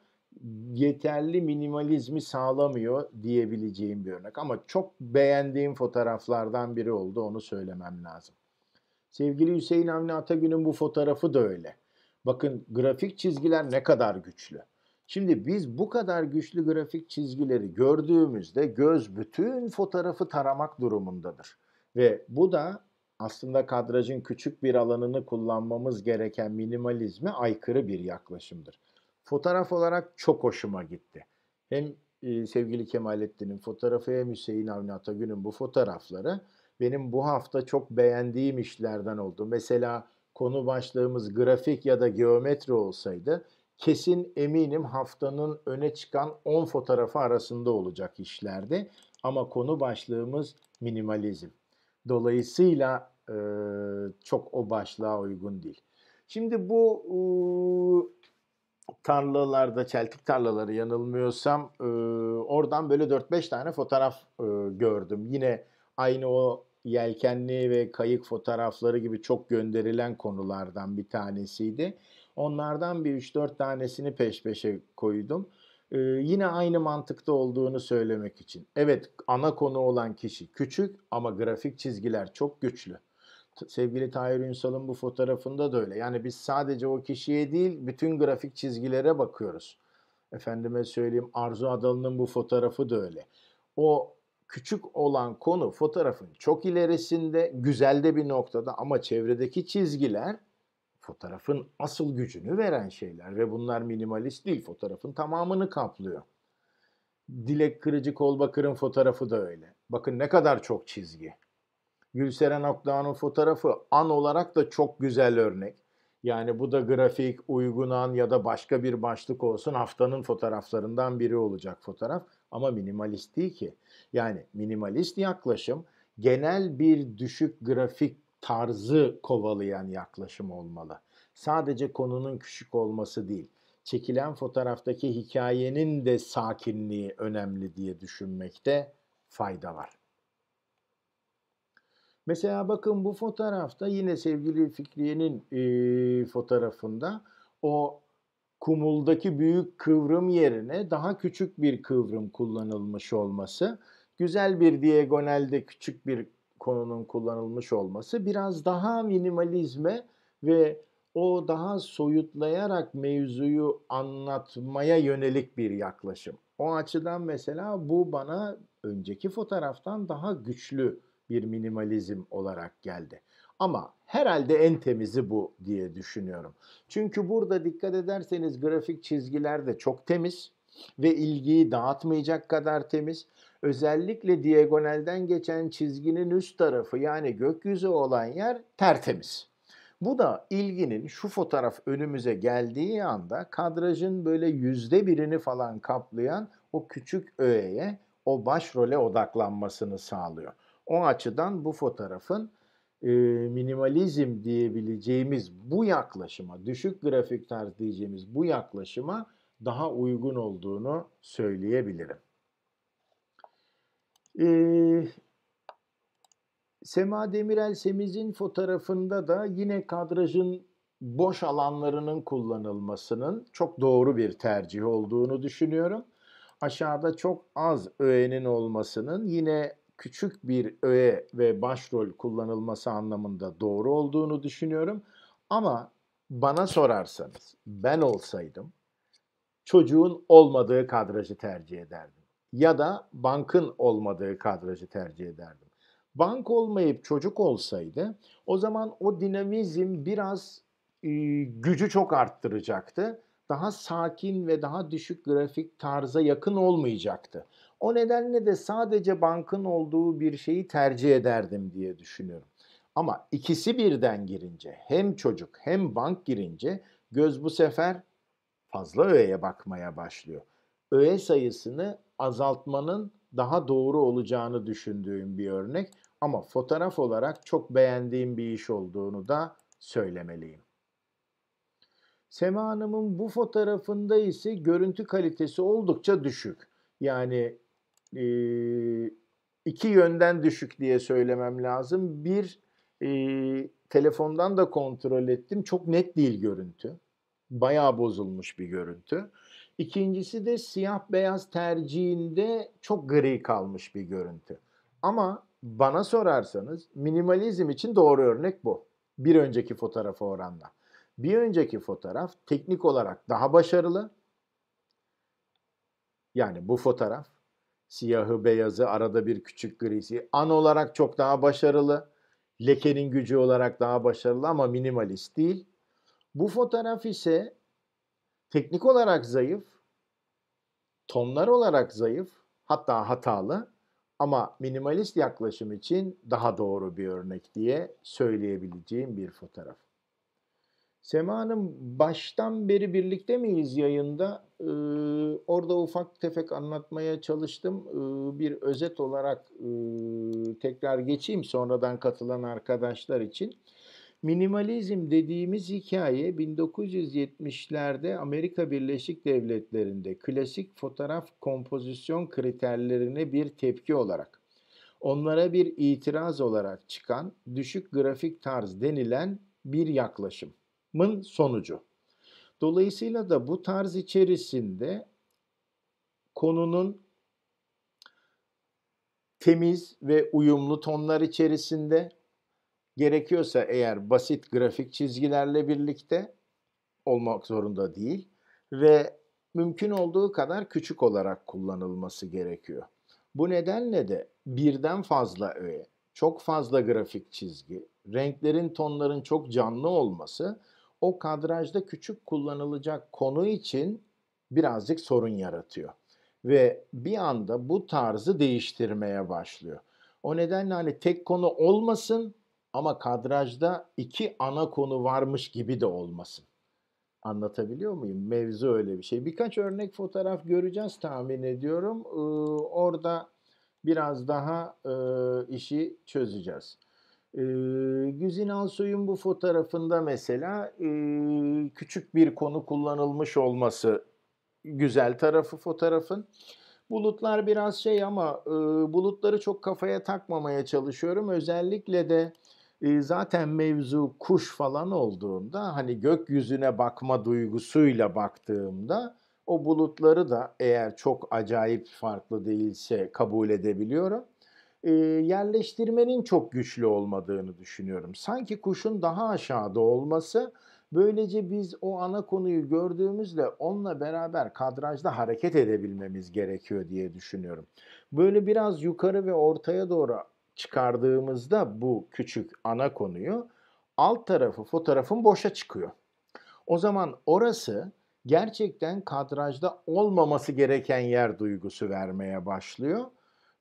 Speaker 1: yeterli minimalizmi sağlamıyor diyebileceğim bir örnek. Ama çok beğendiğim fotoğraflardan biri oldu onu söylemem lazım. Sevgili Hüseyin Avni Atagül'ün bu fotoğrafı da öyle. Bakın grafik çizgiler ne kadar güçlü. Şimdi biz bu kadar güçlü grafik çizgileri gördüğümüzde göz bütün fotoğrafı taramak durumundadır. Ve bu da aslında kadrajın küçük bir alanını kullanmamız gereken minimalizme aykırı bir yaklaşımdır. Fotoğraf olarak çok hoşuma gitti. Hem e, sevgili Kemalettin'in fotoğrafı hem Hüseyin Avni Atagül'ün bu fotoğrafları benim bu hafta çok beğendiğim işlerden oldu. Mesela konu başlığımız grafik ya da geometri olsaydı kesin eminim haftanın öne çıkan 10 fotoğrafı arasında olacak işlerdi. Ama konu başlığımız minimalizm. Dolayısıyla e, çok o başlığa uygun değil. Şimdi bu e, tarlalarda, çeltik tarlaları yanılmıyorsam e, oradan böyle 4-5 tane fotoğraf e, gördüm. Yine aynı o yelkenli ve kayık fotoğrafları gibi çok gönderilen konulardan bir tanesiydi. Onlardan bir 3-4 tanesini peş peşe koydum. Ee, yine aynı mantıkta olduğunu söylemek için. Evet ana konu olan kişi küçük ama grafik çizgiler çok güçlü. Sevgili Tahir Ünsal'ın bu fotoğrafında da öyle. Yani biz sadece o kişiye değil bütün grafik çizgilere bakıyoruz. Efendime söyleyeyim Arzu Adalı'nın bu fotoğrafı da öyle. O küçük olan konu fotoğrafın çok ilerisinde, güzelde bir noktada ama çevredeki çizgiler fotoğrafın asıl gücünü veren şeyler ve bunlar minimalist değil, fotoğrafın tamamını kaplıyor. Dilek Kırıcı Kolbakır'ın fotoğrafı da öyle. Bakın ne kadar çok çizgi. Gülseren Akdağ'ın fotoğrafı an olarak da çok güzel örnek. Yani bu da grafik, uygun an ya da başka bir başlık olsun haftanın fotoğraflarından biri olacak fotoğraf ama minimalist değil ki. Yani minimalist yaklaşım genel bir düşük grafik tarzı kovalayan yaklaşım olmalı. Sadece konunun küçük olması değil, çekilen fotoğraftaki hikayenin de sakinliği önemli diye düşünmekte fayda var. Mesela bakın bu fotoğrafta yine sevgili Fikriye'nin e, fotoğrafında o kumuldaki büyük kıvrım yerine daha küçük bir kıvrım kullanılmış olması, güzel bir diagonalde küçük bir konunun kullanılmış olması biraz daha minimalizme ve o daha soyutlayarak mevzuyu anlatmaya yönelik bir yaklaşım. O açıdan mesela bu bana önceki fotoğraftan daha güçlü bir minimalizm olarak geldi. Ama herhalde en temizi bu diye düşünüyorum. Çünkü burada dikkat ederseniz grafik çizgiler de çok temiz ve ilgiyi dağıtmayacak kadar temiz. Özellikle diagonalden geçen çizginin üst tarafı yani gökyüzü olan yer tertemiz. Bu da ilginin şu fotoğraf önümüze geldiği anda kadrajın böyle yüzde birini falan kaplayan o küçük öğeye, o başrole odaklanmasını sağlıyor. O açıdan bu fotoğrafın e, minimalizm diyebileceğimiz bu yaklaşıma, düşük grafik tarz diyeceğimiz bu yaklaşıma daha uygun olduğunu söyleyebilirim. E, Sema Demirel Semiz'in fotoğrafında da yine kadrajın boş alanlarının kullanılmasının çok doğru bir tercih olduğunu düşünüyorum. Aşağıda çok az öğenin olmasının yine küçük bir öğe ve başrol kullanılması anlamında doğru olduğunu düşünüyorum. Ama bana sorarsanız ben olsaydım çocuğun olmadığı kadrajı tercih ederdim. Ya da bankın olmadığı kadrajı tercih ederdim. Bank olmayıp çocuk olsaydı o zaman o dinamizm biraz gücü çok arttıracaktı. Daha sakin ve daha düşük grafik tarza yakın olmayacaktı. O nedenle de sadece bankın olduğu bir şeyi tercih ederdim diye düşünüyorum. Ama ikisi birden girince hem çocuk hem bank girince göz bu sefer fazla öğeye bakmaya başlıyor. Öğe sayısını azaltmanın daha doğru olacağını düşündüğüm bir örnek ama fotoğraf olarak çok beğendiğim bir iş olduğunu da söylemeliyim. Sema Hanım'ın bu fotoğrafında ise görüntü kalitesi oldukça düşük. Yani e, iki yönden düşük diye söylemem lazım. Bir e, telefondan da kontrol ettim. Çok net değil görüntü. Bayağı bozulmuş bir görüntü. İkincisi de siyah beyaz tercihinde çok gri kalmış bir görüntü. Ama bana sorarsanız minimalizm için doğru örnek bu. Bir önceki fotoğrafa oranla. Bir önceki fotoğraf teknik olarak daha başarılı. Yani bu fotoğraf Siyahı, beyazı, arada bir küçük grisi. An olarak çok daha başarılı. Lekenin gücü olarak daha başarılı ama minimalist değil. Bu fotoğraf ise teknik olarak zayıf, tonlar olarak zayıf, hatta hatalı ama minimalist yaklaşım için daha doğru bir örnek diye söyleyebileceğim bir fotoğraf. Sema Hanım baştan beri birlikte miyiz yayında? Ee, orada ufak tefek anlatmaya çalıştım. Ee, bir özet olarak e, tekrar geçeyim sonradan katılan arkadaşlar için. Minimalizm dediğimiz hikaye 1970'lerde Amerika Birleşik Devletleri'nde klasik fotoğraf kompozisyon kriterlerine bir tepki olarak, onlara bir itiraz olarak çıkan düşük grafik tarz denilen bir yaklaşım mın sonucu. Dolayısıyla da bu tarz içerisinde konunun temiz ve uyumlu tonlar içerisinde gerekiyorsa eğer basit grafik çizgilerle birlikte olmak zorunda değil ve mümkün olduğu kadar küçük olarak kullanılması gerekiyor. Bu nedenle de birden fazla öğe, çok fazla grafik çizgi, renklerin tonların çok canlı olması o kadrajda küçük kullanılacak konu için birazcık sorun yaratıyor. Ve bir anda bu tarzı değiştirmeye başlıyor. O nedenle hani tek konu olmasın ama kadrajda iki ana konu varmış gibi de olmasın. Anlatabiliyor muyum? Mevzu öyle bir şey. Birkaç örnek fotoğraf göreceğiz tahmin ediyorum. Ee, orada biraz daha e, işi çözeceğiz. E, Güzin Alsoy'un bu fotoğrafında mesela e, küçük bir konu kullanılmış olması güzel tarafı fotoğrafın. Bulutlar biraz şey ama e, bulutları çok kafaya takmamaya çalışıyorum. Özellikle de e, zaten mevzu kuş falan olduğunda hani gökyüzüne bakma duygusuyla baktığımda o bulutları da eğer çok acayip farklı değilse kabul edebiliyorum yerleştirmenin çok güçlü olmadığını düşünüyorum. Sanki kuşun daha aşağıda olması böylece biz o ana konuyu gördüğümüzde onunla beraber kadrajda hareket edebilmemiz gerekiyor diye düşünüyorum. Böyle biraz yukarı ve ortaya doğru çıkardığımızda bu küçük ana konuyu alt tarafı fotoğrafın boşa çıkıyor. O zaman orası gerçekten kadrajda olmaması gereken yer duygusu vermeye başlıyor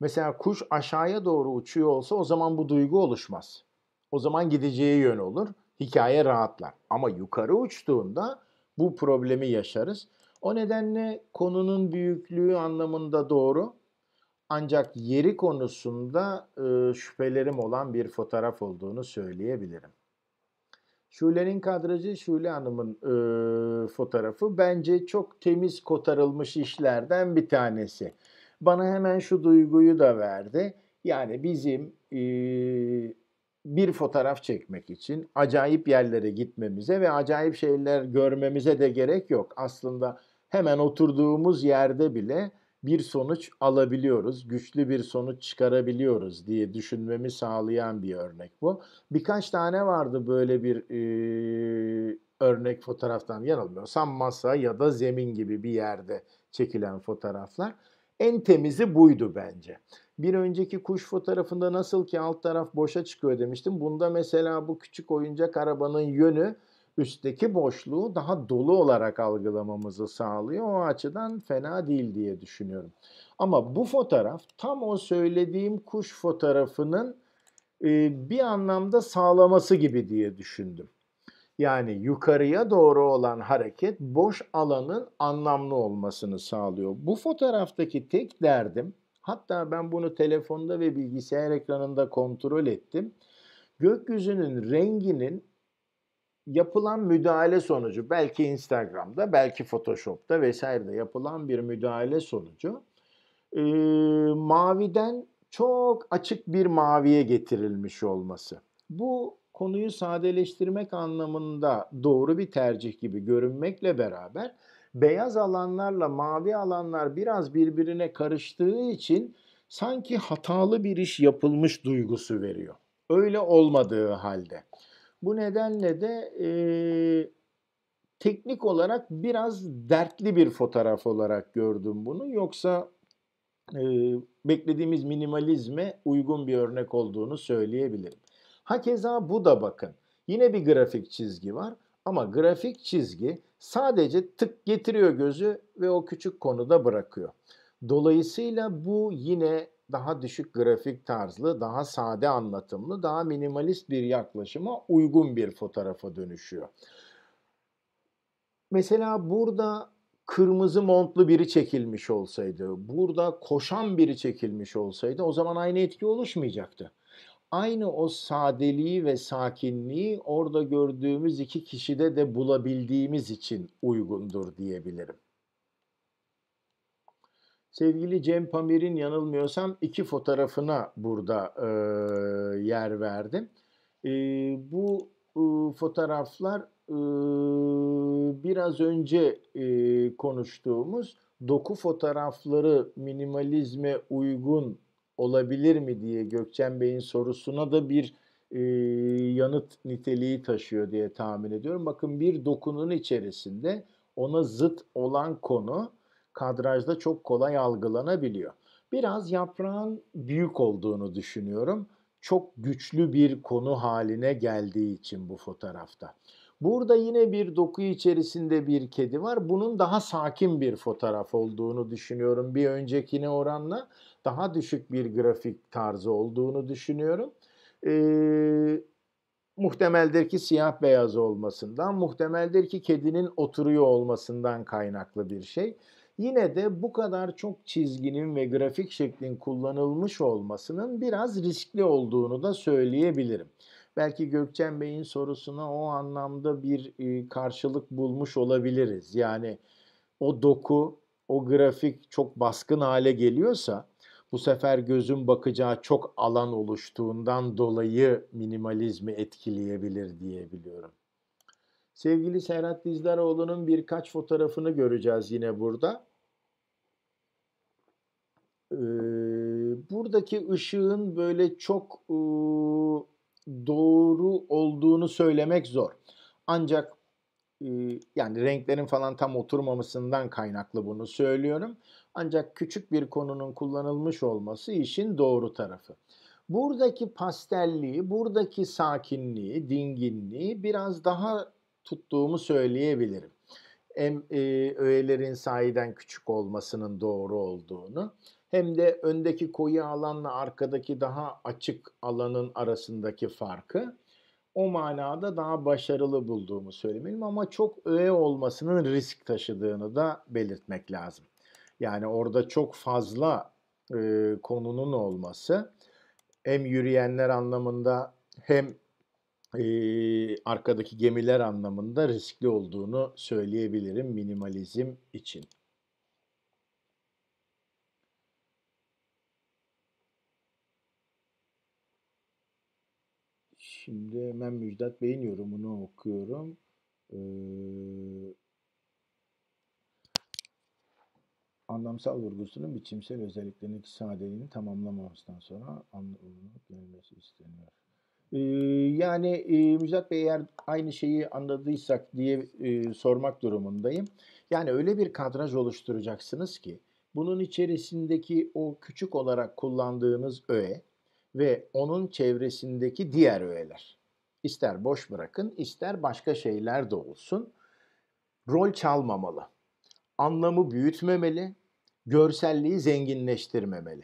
Speaker 1: Mesela kuş aşağıya doğru uçuyor olsa o zaman bu duygu oluşmaz. O zaman gideceği yön olur. Hikaye rahatlar. Ama yukarı uçtuğunda bu problemi yaşarız. O nedenle konunun büyüklüğü anlamında doğru. Ancak yeri konusunda e, şüphelerim olan bir fotoğraf olduğunu söyleyebilirim. Şule'nin kadrajı Şule Hanım'ın e, fotoğrafı bence çok temiz kotarılmış işlerden bir tanesi bana hemen şu duyguyu da verdi. Yani bizim e, bir fotoğraf çekmek için acayip yerlere gitmemize ve acayip şeyler görmemize de gerek yok. Aslında hemen oturduğumuz yerde bile bir sonuç alabiliyoruz, güçlü bir sonuç çıkarabiliyoruz diye düşünmemi sağlayan bir örnek bu. Birkaç tane vardı böyle bir e, örnek fotoğraftan yanılmıyorsam masa ya da zemin gibi bir yerde çekilen fotoğraflar. En temizi buydu bence. Bir önceki kuş fotoğrafında nasıl ki alt taraf boşa çıkıyor demiştim. Bunda mesela bu küçük oyuncak arabanın yönü üstteki boşluğu daha dolu olarak algılamamızı sağlıyor. O açıdan fena değil diye düşünüyorum. Ama bu fotoğraf tam o söylediğim kuş fotoğrafının bir anlamda sağlaması gibi diye düşündüm. Yani yukarıya doğru olan hareket boş alanın anlamlı olmasını sağlıyor. Bu fotoğraftaki tek derdim, hatta ben bunu telefonda ve bilgisayar ekranında kontrol ettim. Gökyüzünün renginin yapılan müdahale sonucu belki Instagram'da belki Photoshop'ta vesairede yapılan bir müdahale sonucu e, maviden çok açık bir maviye getirilmiş olması. Bu konuyu sadeleştirmek anlamında doğru bir tercih gibi görünmekle beraber beyaz alanlarla mavi alanlar biraz birbirine karıştığı için sanki hatalı bir iş yapılmış duygusu veriyor. Öyle olmadığı halde. Bu nedenle de e, teknik olarak biraz dertli bir fotoğraf olarak gördüm bunu. Yoksa e, beklediğimiz minimalizme uygun bir örnek olduğunu söyleyebilirim. Hakeza bu da bakın. Yine bir grafik çizgi var ama grafik çizgi sadece tık getiriyor gözü ve o küçük konuda bırakıyor. Dolayısıyla bu yine daha düşük grafik tarzlı, daha sade anlatımlı, daha minimalist bir yaklaşıma uygun bir fotoğrafa dönüşüyor. Mesela burada kırmızı montlu biri çekilmiş olsaydı, burada koşan biri çekilmiş olsaydı o zaman aynı etki oluşmayacaktı aynı o sadeliği ve sakinliği orada gördüğümüz iki kişide de bulabildiğimiz için uygundur diyebilirim. Sevgili Cem Pamir'in yanılmıyorsam iki fotoğrafına burada e, yer verdim. E, bu e, fotoğraflar e, biraz önce e, konuştuğumuz doku fotoğrafları minimalizme uygun olabilir mi diye Gökçen Bey'in sorusuna da bir e, yanıt niteliği taşıyor diye tahmin ediyorum. Bakın bir dokunun içerisinde ona zıt olan konu kadrajda çok kolay algılanabiliyor. Biraz yaprağın büyük olduğunu düşünüyorum. Çok güçlü bir konu haline geldiği için bu fotoğrafta. Burada yine bir doku içerisinde bir kedi var. Bunun daha sakin bir fotoğraf olduğunu düşünüyorum bir öncekine oranla daha düşük bir grafik tarzı olduğunu düşünüyorum. E, muhtemeldir ki siyah beyaz olmasından, muhtemeldir ki kedinin oturuyor olmasından kaynaklı bir şey. Yine de bu kadar çok çizginin ve grafik şeklin kullanılmış olmasının biraz riskli olduğunu da söyleyebilirim. Belki Gökçen Bey'in sorusuna o anlamda bir e, karşılık bulmuş olabiliriz. Yani o doku, o grafik çok baskın hale geliyorsa bu sefer gözün bakacağı çok alan oluştuğundan dolayı minimalizmi etkileyebilir diye biliyorum. Sevgili Serhat Dizdaroğlu'nun birkaç fotoğrafını göreceğiz yine burada. Ee, buradaki ışığın böyle çok ıı, doğru olduğunu söylemek zor. Ancak yani renklerin falan tam oturmamasından kaynaklı bunu söylüyorum. Ancak küçük bir konunun kullanılmış olması işin doğru tarafı. Buradaki pastelliği, buradaki sakinliği, dinginliği biraz daha tuttuğumu söyleyebilirim. Hem e, öğelerin sahiden küçük olmasının doğru olduğunu hem de öndeki koyu alanla arkadaki daha açık alanın arasındaki farkı o manada daha başarılı bulduğumu söylemeliyim ama çok öğe olmasının risk taşıdığını da belirtmek lazım. Yani orada çok fazla e, konunun olması hem yürüyenler anlamında hem e, arkadaki gemiler anlamında riskli olduğunu söyleyebilirim minimalizm için. Şimdi hemen Müjdat Bey'in yorumunu okuyorum. Ee, anlamsal vurgusunun biçimsel özelliklerindeki sadeliğini tamamlamamasından sonra anlamlılık gelmesi isteniyor. Ee, yani e, Müjdat Bey eğer aynı şeyi anladıysak diye e, sormak durumundayım. Yani öyle bir kadraj oluşturacaksınız ki bunun içerisindeki o küçük olarak kullandığınız öğe, ve onun çevresindeki diğer öğeler. İster boş bırakın, ister başka şeyler de olsun. Rol çalmamalı. Anlamı büyütmemeli, görselliği zenginleştirmemeli.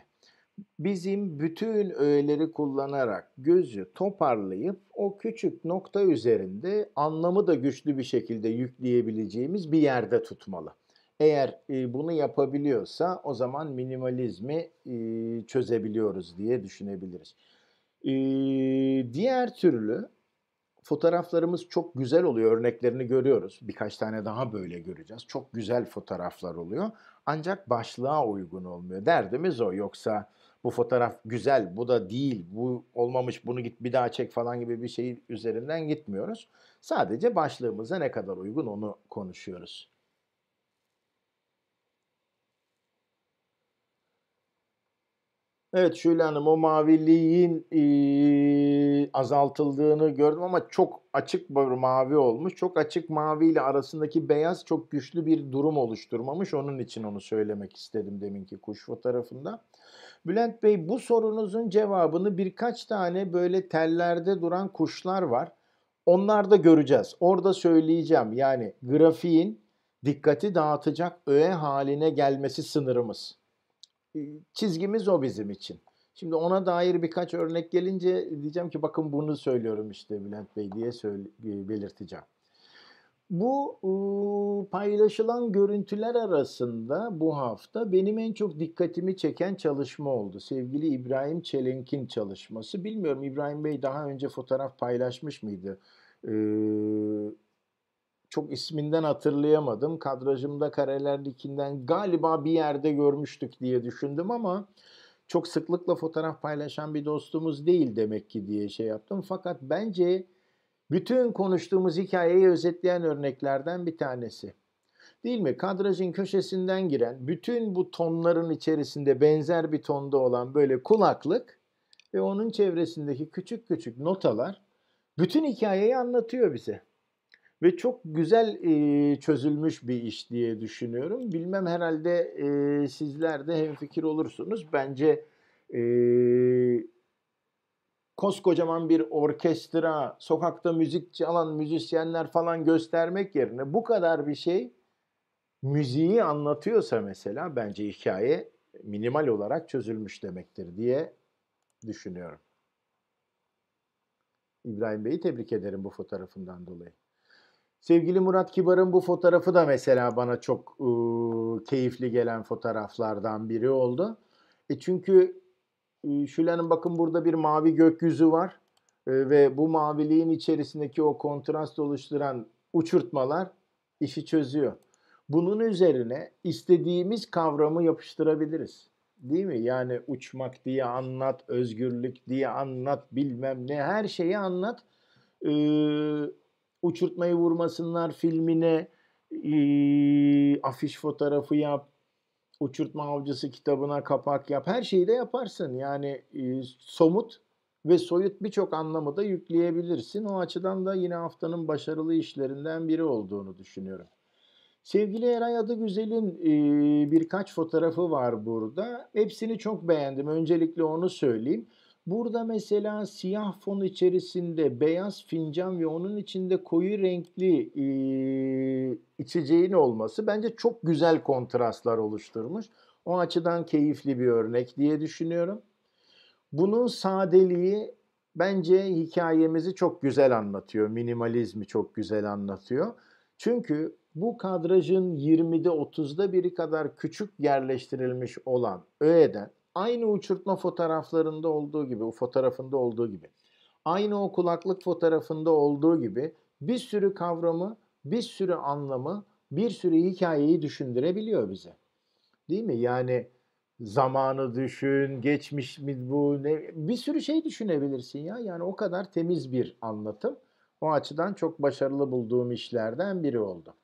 Speaker 1: Bizim bütün öğeleri kullanarak gözü toparlayıp o küçük nokta üzerinde anlamı da güçlü bir şekilde yükleyebileceğimiz bir yerde tutmalı. Eğer e, bunu yapabiliyorsa o zaman minimalizmi e, çözebiliyoruz diye düşünebiliriz. E, diğer türlü fotoğraflarımız çok güzel oluyor. Örneklerini görüyoruz. Birkaç tane daha böyle göreceğiz. Çok güzel fotoğraflar oluyor. Ancak başlığa uygun olmuyor. Derdimiz o. Yoksa bu fotoğraf güzel, bu da değil, bu olmamış, bunu git bir daha çek falan gibi bir şey üzerinden gitmiyoruz. Sadece başlığımıza ne kadar uygun onu konuşuyoruz. Evet Şule Hanım o maviliğin e, azaltıldığını gördüm ama çok açık bir mavi olmuş. Çok açık mavi ile arasındaki beyaz çok güçlü bir durum oluşturmamış. Onun için onu söylemek istedim deminki kuş fotoğrafında. Bülent Bey bu sorunuzun cevabını birkaç tane böyle tellerde duran kuşlar var. Onlar da göreceğiz. Orada söyleyeceğim. Yani grafiğin dikkati dağıtacak öğe haline gelmesi sınırımız çizgimiz o bizim için. Şimdi ona dair birkaç örnek gelince diyeceğim ki bakın bunu söylüyorum işte Bülent Bey diye belirteceğim. Bu paylaşılan görüntüler arasında bu hafta benim en çok dikkatimi çeken çalışma oldu. Sevgili İbrahim Çelenk'in çalışması. Bilmiyorum İbrahim Bey daha önce fotoğraf paylaşmış mıydı? Ee, çok isminden hatırlayamadım. Kadrajımda Kareler Liki'nden galiba bir yerde görmüştük diye düşündüm ama çok sıklıkla fotoğraf paylaşan bir dostumuz değil demek ki diye şey yaptım. Fakat bence bütün konuştuğumuz hikayeyi özetleyen örneklerden bir tanesi. Değil mi? Kadrajın köşesinden giren, bütün bu tonların içerisinde benzer bir tonda olan böyle kulaklık ve onun çevresindeki küçük küçük notalar bütün hikayeyi anlatıyor bize ve çok güzel e, çözülmüş bir iş diye düşünüyorum. Bilmem herhalde e, sizler de hemfikir olursunuz. Bence e, koskocaman bir orkestra, sokakta müzik çalan müzisyenler falan göstermek yerine bu kadar bir şey müziği anlatıyorsa mesela bence hikaye minimal olarak çözülmüş demektir diye düşünüyorum. İbrahim Bey'i tebrik ederim bu fotoğrafından dolayı. Sevgili Murat Kibar'ın bu fotoğrafı da mesela bana çok e, keyifli gelen fotoğraflardan biri oldu. E çünkü e, Şülen'in bakın burada bir mavi gökyüzü var e, ve bu maviliğin içerisindeki o kontrast oluşturan uçurtmalar işi çözüyor. Bunun üzerine istediğimiz kavramı yapıştırabiliriz. Değil mi? Yani uçmak diye anlat, özgürlük diye anlat, bilmem ne her şeyi anlat. Ee, Uçurtmayı Vurmasınlar filmine e, afiş fotoğrafı yap. Uçurtma Avcısı kitabına kapak yap. Her şeyi de yaparsın. Yani e, somut ve soyut birçok anlamı da yükleyebilirsin. O açıdan da yine haftanın başarılı işlerinden biri olduğunu düşünüyorum. Sevgili Eray Adıgüzel'in e, birkaç fotoğrafı var burada. Hepsini çok beğendim. Öncelikle onu söyleyeyim. Burada mesela siyah fon içerisinde beyaz fincan ve onun içinde koyu renkli e, içeceğin olması bence çok güzel kontrastlar oluşturmuş. O açıdan keyifli bir örnek diye düşünüyorum. Bunun sadeliği bence hikayemizi çok güzel anlatıyor. Minimalizmi çok güzel anlatıyor. Çünkü bu kadrajın 20'de 30'da biri kadar küçük yerleştirilmiş olan öğeden Aynı uçurtma fotoğraflarında olduğu gibi, o fotoğrafında olduğu gibi. Aynı o kulaklık fotoğrafında olduğu gibi bir sürü kavramı, bir sürü anlamı, bir sürü hikayeyi düşündürebiliyor bize. Değil mi? Yani zamanı düşün, geçmiş mi bu ne bir sürü şey düşünebilirsin ya. Yani o kadar temiz bir anlatım. O açıdan çok başarılı bulduğum işlerden biri oldu.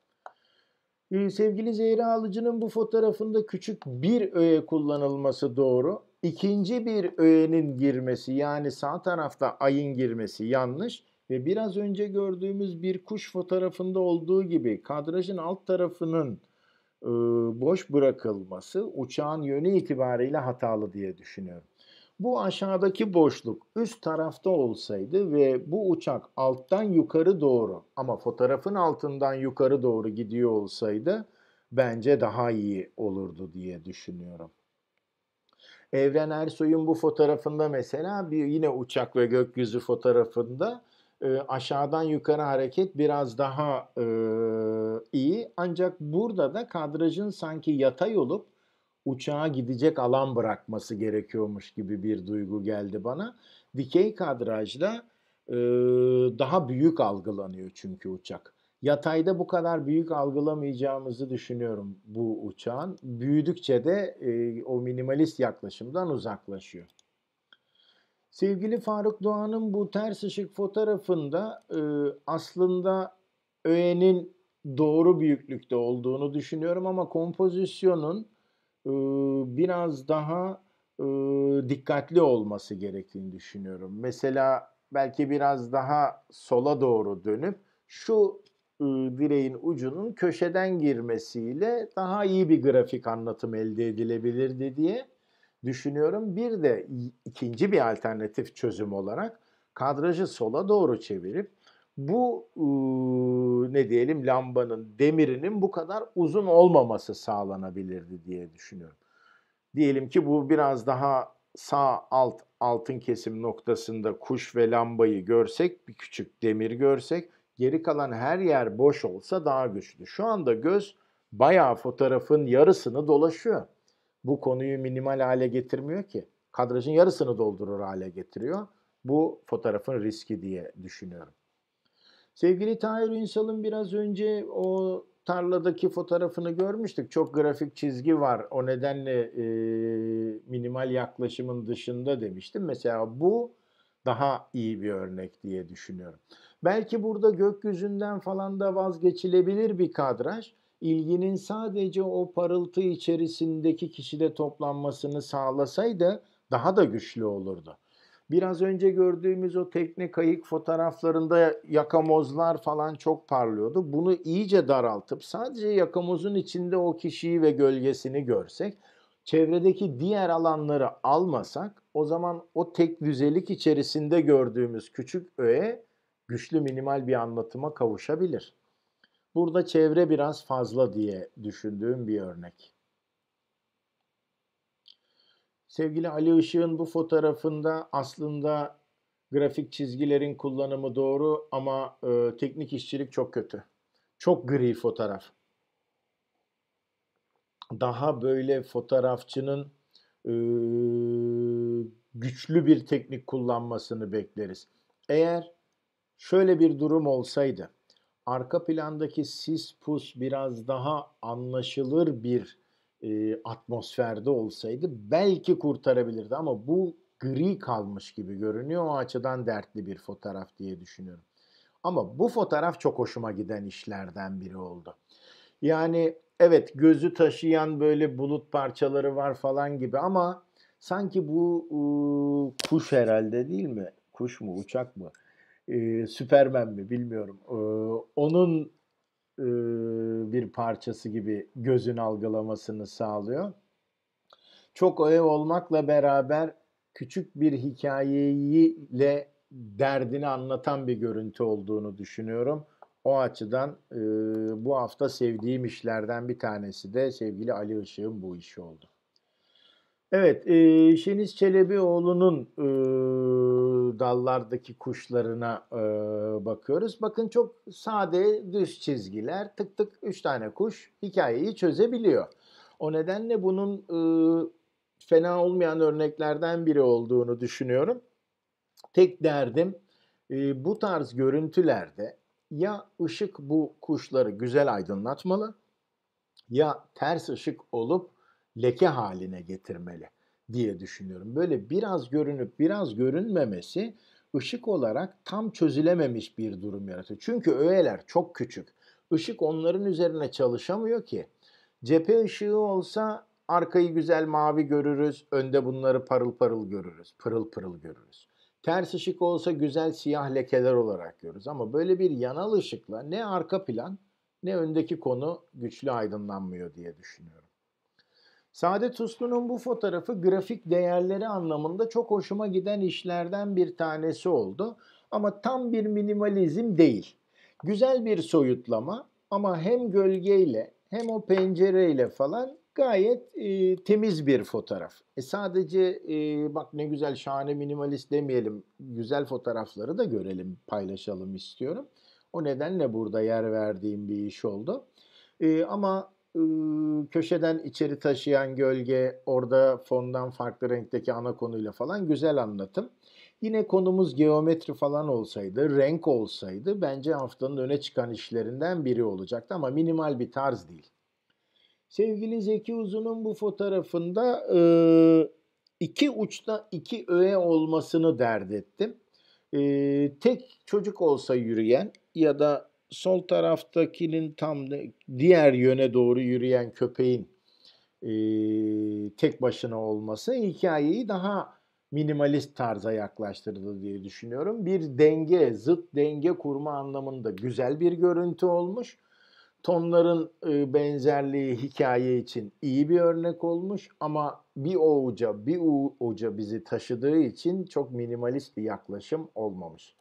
Speaker 1: Ee, sevgili Zehra Alıcı'nın bu fotoğrafında küçük bir öğe kullanılması doğru. İkinci bir öğenin girmesi yani sağ tarafta ayın girmesi yanlış. Ve biraz önce gördüğümüz bir kuş fotoğrafında olduğu gibi kadrajın alt tarafının e, boş bırakılması uçağın yönü itibariyle hatalı diye düşünüyorum. Bu aşağıdaki boşluk üst tarafta olsaydı ve bu uçak alttan yukarı doğru ama fotoğrafın altından yukarı doğru gidiyor olsaydı bence daha iyi olurdu diye düşünüyorum. Evren Ersoy'un bu fotoğrafında mesela bir yine uçak ve gökyüzü fotoğrafında e, aşağıdan yukarı hareket biraz daha e, iyi. Ancak burada da kadrajın sanki yatay olup uçağa gidecek alan bırakması gerekiyormuş gibi bir duygu geldi bana. Dikey kadrajda e, daha büyük algılanıyor çünkü uçak. Yatayda bu kadar büyük algılamayacağımızı düşünüyorum bu uçağın. Büyüdükçe de e, o minimalist yaklaşımdan uzaklaşıyor. Sevgili Faruk Doğan'ın bu ters ışık fotoğrafında e, aslında öğenin doğru büyüklükte olduğunu düşünüyorum ama kompozisyonun biraz daha dikkatli olması gerektiğini düşünüyorum. Mesela belki biraz daha sola doğru dönüp şu direğin ucunun köşeden girmesiyle daha iyi bir grafik anlatım elde edilebilirdi diye düşünüyorum. Bir de ikinci bir alternatif çözüm olarak kadrajı sola doğru çevirip bu ne diyelim lambanın demirinin bu kadar uzun olmaması sağlanabilirdi diye düşünüyorum. Diyelim ki bu biraz daha sağ alt altın kesim noktasında kuş ve lambayı görsek, bir küçük demir görsek, geri kalan her yer boş olsa daha güçlü. Şu anda göz bayağı fotoğrafın yarısını dolaşıyor. Bu konuyu minimal hale getirmiyor ki. Kadrajın yarısını doldurur hale getiriyor. Bu fotoğrafın riski diye düşünüyorum. Sevgili Tahir Ünsal'ın biraz önce o tarladaki fotoğrafını görmüştük. Çok grafik çizgi var. O nedenle e, minimal yaklaşımın dışında demiştim. Mesela bu daha iyi bir örnek diye düşünüyorum. Belki burada gökyüzünden falan da vazgeçilebilir bir kadraj. İlginin sadece o parıltı içerisindeki kişide toplanmasını sağlasaydı daha da güçlü olurdu. Biraz önce gördüğümüz o tekne kayık fotoğraflarında yakamozlar falan çok parlıyordu. Bunu iyice daraltıp sadece yakamozun içinde o kişiyi ve gölgesini görsek, çevredeki diğer alanları almasak o zaman o tek düzelik içerisinde gördüğümüz küçük öğe güçlü minimal bir anlatıma kavuşabilir. Burada çevre biraz fazla diye düşündüğüm bir örnek. Sevgili Ali Işık'ın bu fotoğrafında aslında grafik çizgilerin kullanımı doğru ama e, teknik işçilik çok kötü. Çok gri fotoğraf. Daha böyle fotoğrafçının e, güçlü bir teknik kullanmasını bekleriz. Eğer şöyle bir durum olsaydı, arka plandaki sis pus biraz daha anlaşılır bir e, atmosferde olsaydı belki kurtarabilirdi ama bu gri kalmış gibi görünüyor. O açıdan dertli bir fotoğraf diye düşünüyorum. Ama bu fotoğraf çok hoşuma giden işlerden biri oldu. Yani evet gözü taşıyan böyle bulut parçaları var falan gibi ama sanki bu ıı, kuş herhalde değil mi? Kuş mu uçak mı? Ee, Süpermen mi bilmiyorum. Ee, onun bir parçası gibi gözün algılamasını sağlıyor. Çok ev olmakla beraber küçük bir hikayeyle derdini anlatan bir görüntü olduğunu düşünüyorum. O açıdan e, bu hafta sevdiğim işlerden bir tanesi de sevgili Ali Işık'ın bu işi oldu. Evet, e, Şeniz Çelebioğlu'nun e, dallardaki kuşlarına e, bakıyoruz. Bakın çok sade düz çizgiler, tık tık üç tane kuş hikayeyi çözebiliyor. O nedenle bunun e, fena olmayan örneklerden biri olduğunu düşünüyorum. Tek derdim e, bu tarz görüntülerde ya ışık bu kuşları güzel aydınlatmalı ya ters ışık olup leke haline getirmeli diye düşünüyorum. Böyle biraz görünüp biraz görünmemesi ışık olarak tam çözülememiş bir durum yaratıyor. Çünkü öğeler çok küçük. Işık onların üzerine çalışamıyor ki. Cephe ışığı olsa arkayı güzel mavi görürüz, önde bunları parıl parıl görürüz, pırıl pırıl görürüz. Ters ışık olsa güzel siyah lekeler olarak görürüz ama böyle bir yanal ışıkla ne arka plan ne öndeki konu güçlü aydınlanmıyor diye düşünüyorum. Saadet Uslu'nun bu fotoğrafı grafik değerleri anlamında çok hoşuma giden işlerden bir tanesi oldu. Ama tam bir minimalizm değil. Güzel bir soyutlama ama hem gölgeyle hem o pencereyle falan gayet e, temiz bir fotoğraf. E sadece e, bak ne güzel şahane minimalist demeyelim. Güzel fotoğrafları da görelim, paylaşalım istiyorum. O nedenle burada yer verdiğim bir iş oldu. E, ama köşeden içeri taşıyan gölge, orada fondan farklı renkteki ana konuyla falan güzel anlatım. Yine konumuz geometri falan olsaydı, renk olsaydı bence haftanın öne çıkan işlerinden biri olacaktı ama minimal bir tarz değil. Sevgili Zeki Uzun'un bu fotoğrafında iki uçta iki öğe olmasını dert ettim. tek çocuk olsa yürüyen ya da sol taraftakinin tam diğer yöne doğru yürüyen köpeğin e, tek başına olması hikayeyi daha minimalist tarza yaklaştırdı diye düşünüyorum. Bir denge, zıt denge kurma anlamında güzel bir görüntü olmuş. Tonların e, benzerliği hikaye için iyi bir örnek olmuş ama bir oca bir uca bizi taşıdığı için çok minimalist bir yaklaşım olmamış.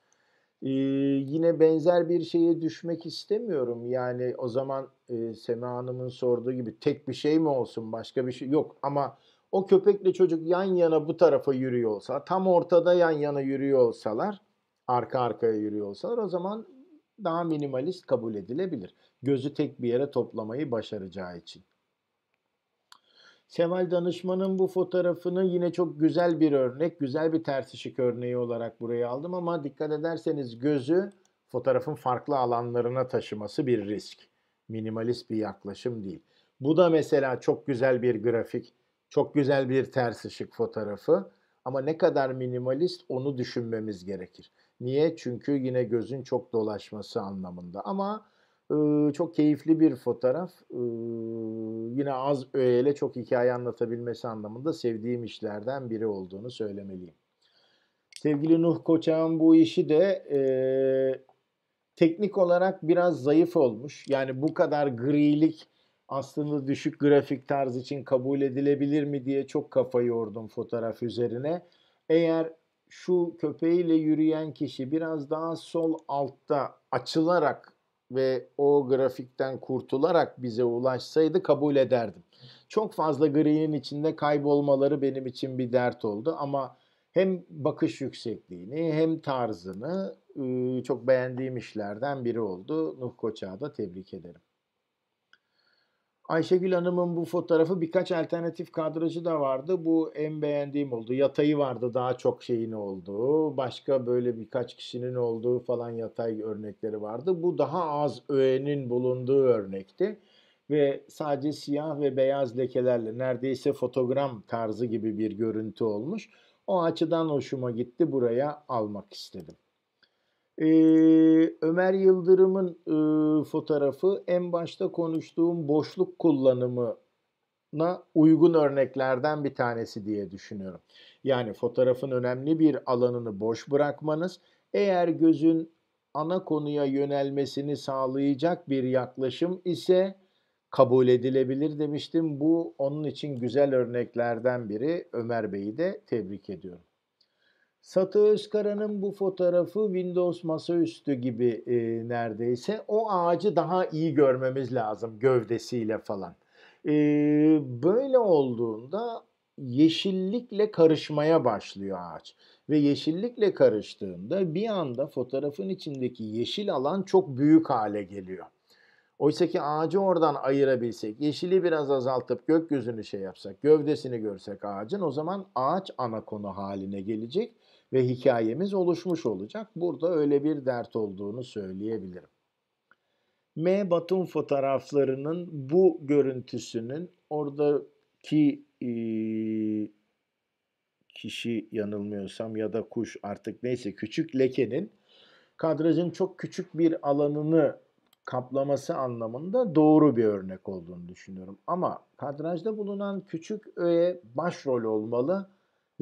Speaker 1: Ee, yine benzer bir şeye düşmek istemiyorum. Yani o zaman e, Sema Hanım'ın sorduğu gibi tek bir şey mi olsun başka bir şey yok ama o köpekle çocuk yan yana bu tarafa yürüyor olsa tam ortada yan yana yürüyor olsalar arka arkaya yürüyor olsalar o zaman daha minimalist kabul edilebilir. Gözü tek bir yere toplamayı başaracağı için. Seval Danışman'ın bu fotoğrafını yine çok güzel bir örnek, güzel bir ters ışık örneği olarak buraya aldım ama dikkat ederseniz gözü fotoğrafın farklı alanlarına taşıması bir risk. Minimalist bir yaklaşım değil. Bu da mesela çok güzel bir grafik, çok güzel bir ters ışık fotoğrafı ama ne kadar minimalist onu düşünmemiz gerekir. Niye? Çünkü yine gözün çok dolaşması anlamında ama çok keyifli bir fotoğraf. Yine az öğeyle çok hikaye anlatabilmesi anlamında sevdiğim işlerden biri olduğunu söylemeliyim. Sevgili Nuh Koçak'ın bu işi de e, teknik olarak biraz zayıf olmuş. Yani bu kadar grilik aslında düşük grafik tarz için kabul edilebilir mi diye çok kafa yordum fotoğraf üzerine. Eğer şu köpeğiyle yürüyen kişi biraz daha sol altta açılarak ve o grafikten kurtularak bize ulaşsaydı kabul ederdim. Çok fazla gri'nin içinde kaybolmaları benim için bir dert oldu ama hem bakış yüksekliğini hem tarzını ıı, çok beğendiğim işlerden biri oldu. Nuh Koçak'a da tebrik ederim. Ayşegül Hanım'ın bu fotoğrafı birkaç alternatif kadrajı da vardı. Bu en beğendiğim oldu. Yatayı vardı daha çok şeyin olduğu. Başka böyle birkaç kişinin olduğu falan yatay örnekleri vardı. Bu daha az öğenin bulunduğu örnekti. Ve sadece siyah ve beyaz lekelerle neredeyse fotogram tarzı gibi bir görüntü olmuş. O açıdan hoşuma gitti. Buraya almak istedim e, Ömer Yıldırım'ın e, fotoğrafı en başta konuştuğum boşluk kullanımına uygun örneklerden bir tanesi diye düşünüyorum. Yani fotoğrafın önemli bir alanını boş bırakmanız eğer gözün ana konuya yönelmesini sağlayacak bir yaklaşım ise kabul edilebilir demiştim. Bu onun için güzel örneklerden biri. Ömer Bey'i de tebrik ediyorum. Satı Özkara'nın bu fotoğrafı Windows masaüstü gibi e, neredeyse. O ağacı daha iyi görmemiz lazım gövdesiyle falan. E, böyle olduğunda yeşillikle karışmaya başlıyor ağaç. Ve yeşillikle karıştığında bir anda fotoğrafın içindeki yeşil alan çok büyük hale geliyor. Oysa ki ağacı oradan ayırabilsek, yeşili biraz azaltıp gökyüzünü şey yapsak, gövdesini görsek ağacın o zaman ağaç ana konu haline gelecek ve hikayemiz oluşmuş olacak. Burada öyle bir dert olduğunu söyleyebilirim. M. Batum fotoğraflarının bu görüntüsünün oradaki e, kişi yanılmıyorsam ya da kuş artık neyse küçük lekenin kadrajın çok küçük bir alanını kaplaması anlamında doğru bir örnek olduğunu düşünüyorum. Ama kadrajda bulunan küçük öğe başrol olmalı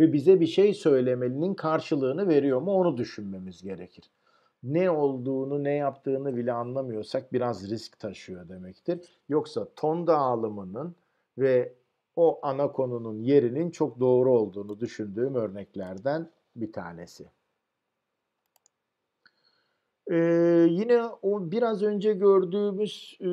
Speaker 1: ve bize bir şey söylemelinin karşılığını veriyor mu onu düşünmemiz gerekir. Ne olduğunu, ne yaptığını bile anlamıyorsak biraz risk taşıyor demektir. Yoksa ton dağılımının ve o ana konunun yerinin çok doğru olduğunu düşündüğüm örneklerden bir tanesi. Ee, yine o biraz önce gördüğümüz e,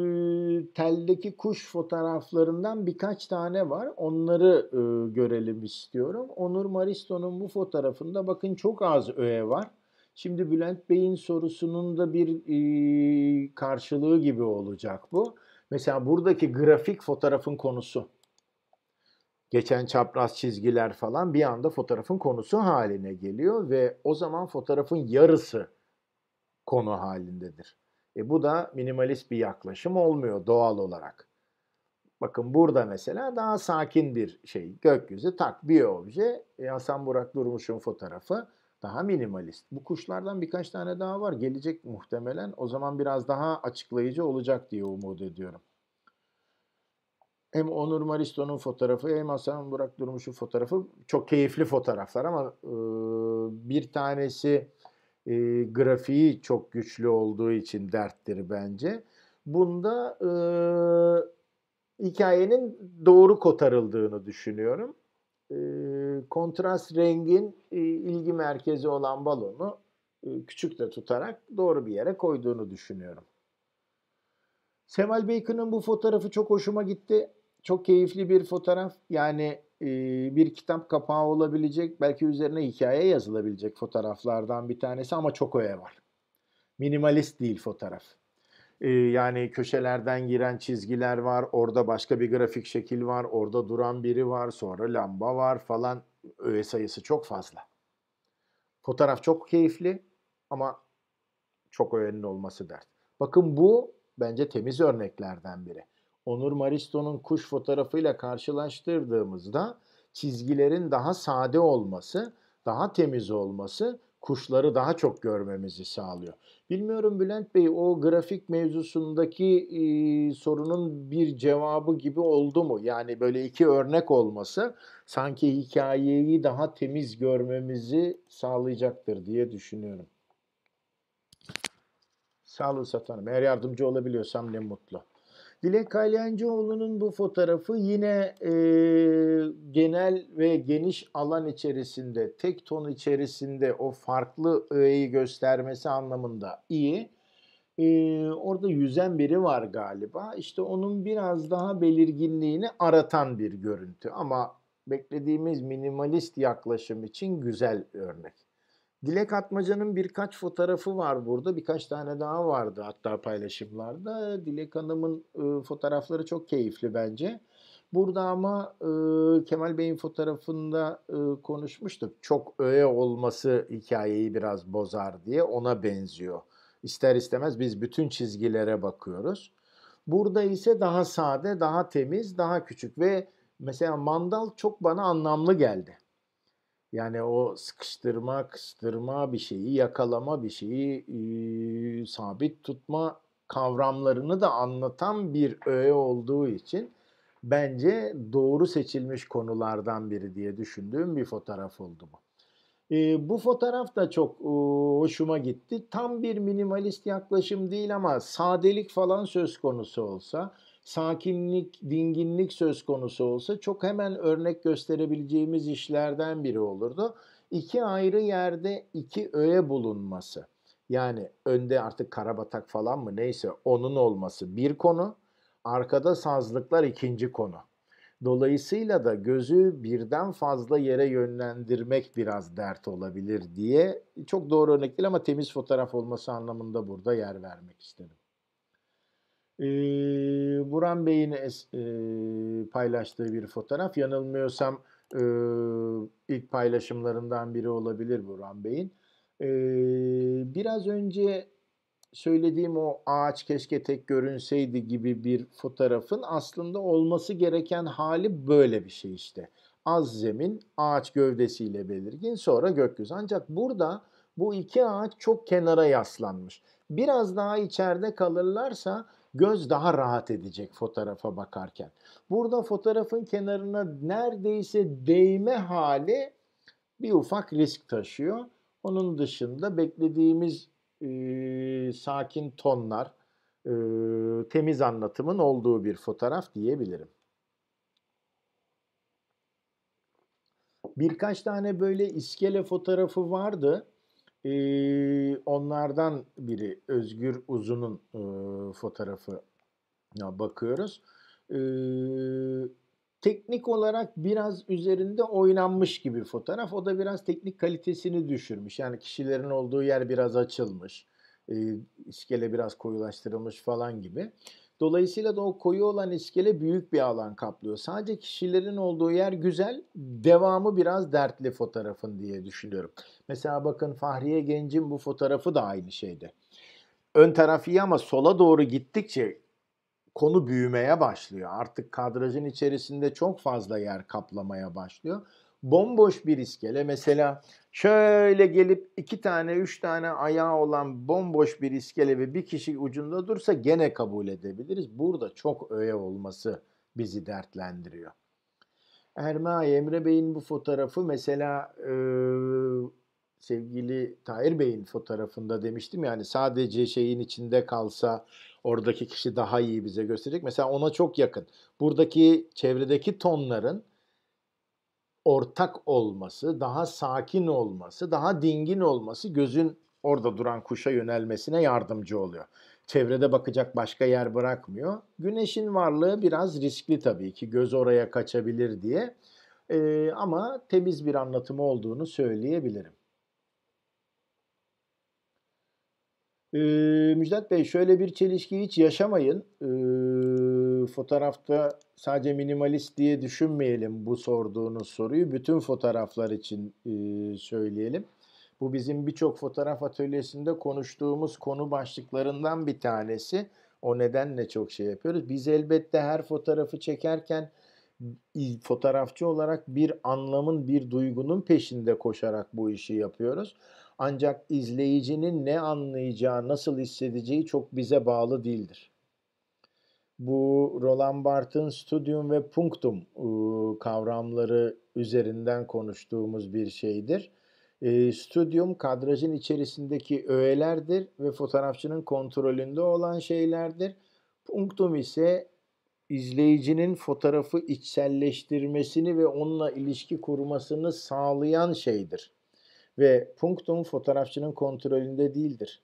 Speaker 1: teldeki kuş fotoğraflarından birkaç tane var. Onları e, görelim istiyorum. Onur Maristo'nun bu fotoğrafında bakın çok az öğe var. Şimdi Bülent Bey'in sorusunun da bir e, karşılığı gibi olacak bu. Mesela buradaki grafik fotoğrafın konusu. Geçen çapraz çizgiler falan bir anda fotoğrafın konusu haline geliyor ve o zaman fotoğrafın yarısı konu halindedir. E bu da minimalist bir yaklaşım olmuyor doğal olarak. Bakın burada mesela daha sakin bir şey. Gökyüzü tak bir obje. E Hasan Burak Durmuş'un fotoğrafı daha minimalist. Bu kuşlardan birkaç tane daha var. Gelecek muhtemelen. O zaman biraz daha açıklayıcı olacak diye umut ediyorum. Hem Onur Maristo'nun fotoğrafı hem Hasan Burak Durmuş'un fotoğrafı çok keyifli fotoğraflar ama e, bir tanesi e, grafiği çok güçlü olduğu için derttir bence. Bunda e, hikayenin doğru kotarıldığını düşünüyorum. E, kontrast rengin e, ilgi merkezi olan balonu e, küçük de tutarak doğru bir yere koyduğunu düşünüyorum. Semal Bacon'ın bu fotoğrafı çok hoşuma gitti. Çok keyifli bir fotoğraf. Yani bir kitap kapağı olabilecek, belki üzerine hikaye yazılabilecek fotoğraflardan bir tanesi ama çok öyle var. Minimalist değil fotoğraf. Yani köşelerden giren çizgiler var, orada başka bir grafik şekil var, orada duran biri var, sonra lamba var falan. Öğe sayısı çok fazla. Fotoğraf çok keyifli ama çok öğenin olması dert. Bakın bu bence temiz örneklerden biri. Onur Maristo'nun kuş fotoğrafıyla karşılaştırdığımızda çizgilerin daha sade olması, daha temiz olması kuşları daha çok görmemizi sağlıyor. Bilmiyorum Bülent Bey o grafik mevzusundaki e, sorunun bir cevabı gibi oldu mu? Yani böyle iki örnek olması sanki hikayeyi daha temiz görmemizi sağlayacaktır diye düşünüyorum. Sağ olun Satan Hanım. Eğer yardımcı olabiliyorsam ne mutlu. Dilek Kalyancıoğlu'nun bu fotoğrafı yine e, genel ve geniş alan içerisinde, tek ton içerisinde o farklı öğeyi göstermesi anlamında iyi. E, orada yüzen biri var galiba. İşte onun biraz daha belirginliğini aratan bir görüntü ama beklediğimiz minimalist yaklaşım için güzel örnek. Dilek Atmaca'nın birkaç fotoğrafı var burada. Birkaç tane daha vardı hatta paylaşımlarda. Dilek Hanım'ın fotoğrafları çok keyifli bence. Burada ama e, Kemal Bey'in fotoğrafında e, konuşmuştuk. Çok öğe olması hikayeyi biraz bozar diye ona benziyor. İster istemez biz bütün çizgilere bakıyoruz. Burada ise daha sade, daha temiz, daha küçük ve mesela mandal çok bana anlamlı geldi. Yani o sıkıştırma, kıstırma bir şeyi, yakalama bir şeyi, e, sabit tutma kavramlarını da anlatan bir öğe olduğu için bence doğru seçilmiş konulardan biri diye düşündüğüm bir fotoğraf oldu bu. E, bu fotoğraf da çok e, hoşuma gitti. Tam bir minimalist yaklaşım değil ama sadelik falan söz konusu olsa sakinlik, dinginlik söz konusu olsa çok hemen örnek gösterebileceğimiz işlerden biri olurdu. İki ayrı yerde iki öğe bulunması. Yani önde artık karabatak falan mı neyse onun olması bir konu, arkada sazlıklar ikinci konu. Dolayısıyla da gözü birden fazla yere yönlendirmek biraz dert olabilir diye çok doğru örnek değil ama temiz fotoğraf olması anlamında burada yer vermek istedim. Ee, Buran Bey'in e, paylaştığı bir fotoğraf. Yanılmıyorsam e, ilk paylaşımlarından biri olabilir Buran Bey'in. E, biraz önce söylediğim o ağaç keşke tek görünseydi gibi bir fotoğrafın aslında olması gereken hali böyle bir şey işte. Az zemin, ağaç gövdesiyle belirgin, sonra gökyüzü. Ancak burada bu iki ağaç çok kenara yaslanmış. Biraz daha içeride kalırlarsa Göz daha rahat edecek fotoğrafa bakarken. Burada fotoğrafın kenarına neredeyse değme hali bir ufak risk taşıyor. Onun dışında beklediğimiz e, sakin tonlar, e, temiz anlatımın olduğu bir fotoğraf diyebilirim. Birkaç tane böyle iskele fotoğrafı vardı e, onlardan biri Özgür Uzun'un e, fotoğrafına bakıyoruz. E, teknik olarak biraz üzerinde oynanmış gibi fotoğraf. O da biraz teknik kalitesini düşürmüş. Yani kişilerin olduğu yer biraz açılmış. E, iskele biraz koyulaştırılmış falan gibi. Dolayısıyla da o koyu olan iskele büyük bir alan kaplıyor. Sadece kişilerin olduğu yer güzel, devamı biraz dertli fotoğrafın diye düşünüyorum. Mesela bakın Fahriye Genc'in bu fotoğrafı da aynı şeydi. Ön taraf iyi ama sola doğru gittikçe konu büyümeye başlıyor. Artık kadrajın içerisinde çok fazla yer kaplamaya başlıyor bomboş bir iskele mesela şöyle gelip iki tane üç tane ayağı olan bomboş bir iskele ve bir kişi ucunda dursa gene kabul edebiliriz. Burada çok öğe olması bizi dertlendiriyor. Ermay Emre Bey'in bu fotoğrafı mesela e, sevgili Tahir Bey'in fotoğrafında demiştim yani sadece şeyin içinde kalsa oradaki kişi daha iyi bize gösterecek. Mesela ona çok yakın. Buradaki çevredeki tonların ortak olması, daha sakin olması, daha dingin olması gözün orada duran kuşa yönelmesine yardımcı oluyor. Çevrede bakacak başka yer bırakmıyor. Güneşin varlığı biraz riskli tabii ki göz oraya kaçabilir diye. Ee, ama temiz bir anlatımı olduğunu söyleyebilirim. Ee, Müjdat Bey şöyle bir çelişki hiç yaşamayın. Ee, ee, fotoğrafta sadece minimalist diye düşünmeyelim bu sorduğunuz soruyu. Bütün fotoğraflar için e, söyleyelim. Bu bizim birçok fotoğraf atölyesinde konuştuğumuz konu başlıklarından bir tanesi. O nedenle çok şey yapıyoruz. Biz elbette her fotoğrafı çekerken fotoğrafçı olarak bir anlamın, bir duygunun peşinde koşarak bu işi yapıyoruz. Ancak izleyicinin ne anlayacağı, nasıl hissedeceği çok bize bağlı değildir bu Roland Barthes'in studium ve punctum e, kavramları üzerinden konuştuğumuz bir şeydir. E, studium kadrajın içerisindeki öğelerdir ve fotoğrafçının kontrolünde olan şeylerdir. Punctum ise izleyicinin fotoğrafı içselleştirmesini ve onunla ilişki kurmasını sağlayan şeydir. Ve punctum fotoğrafçının kontrolünde değildir.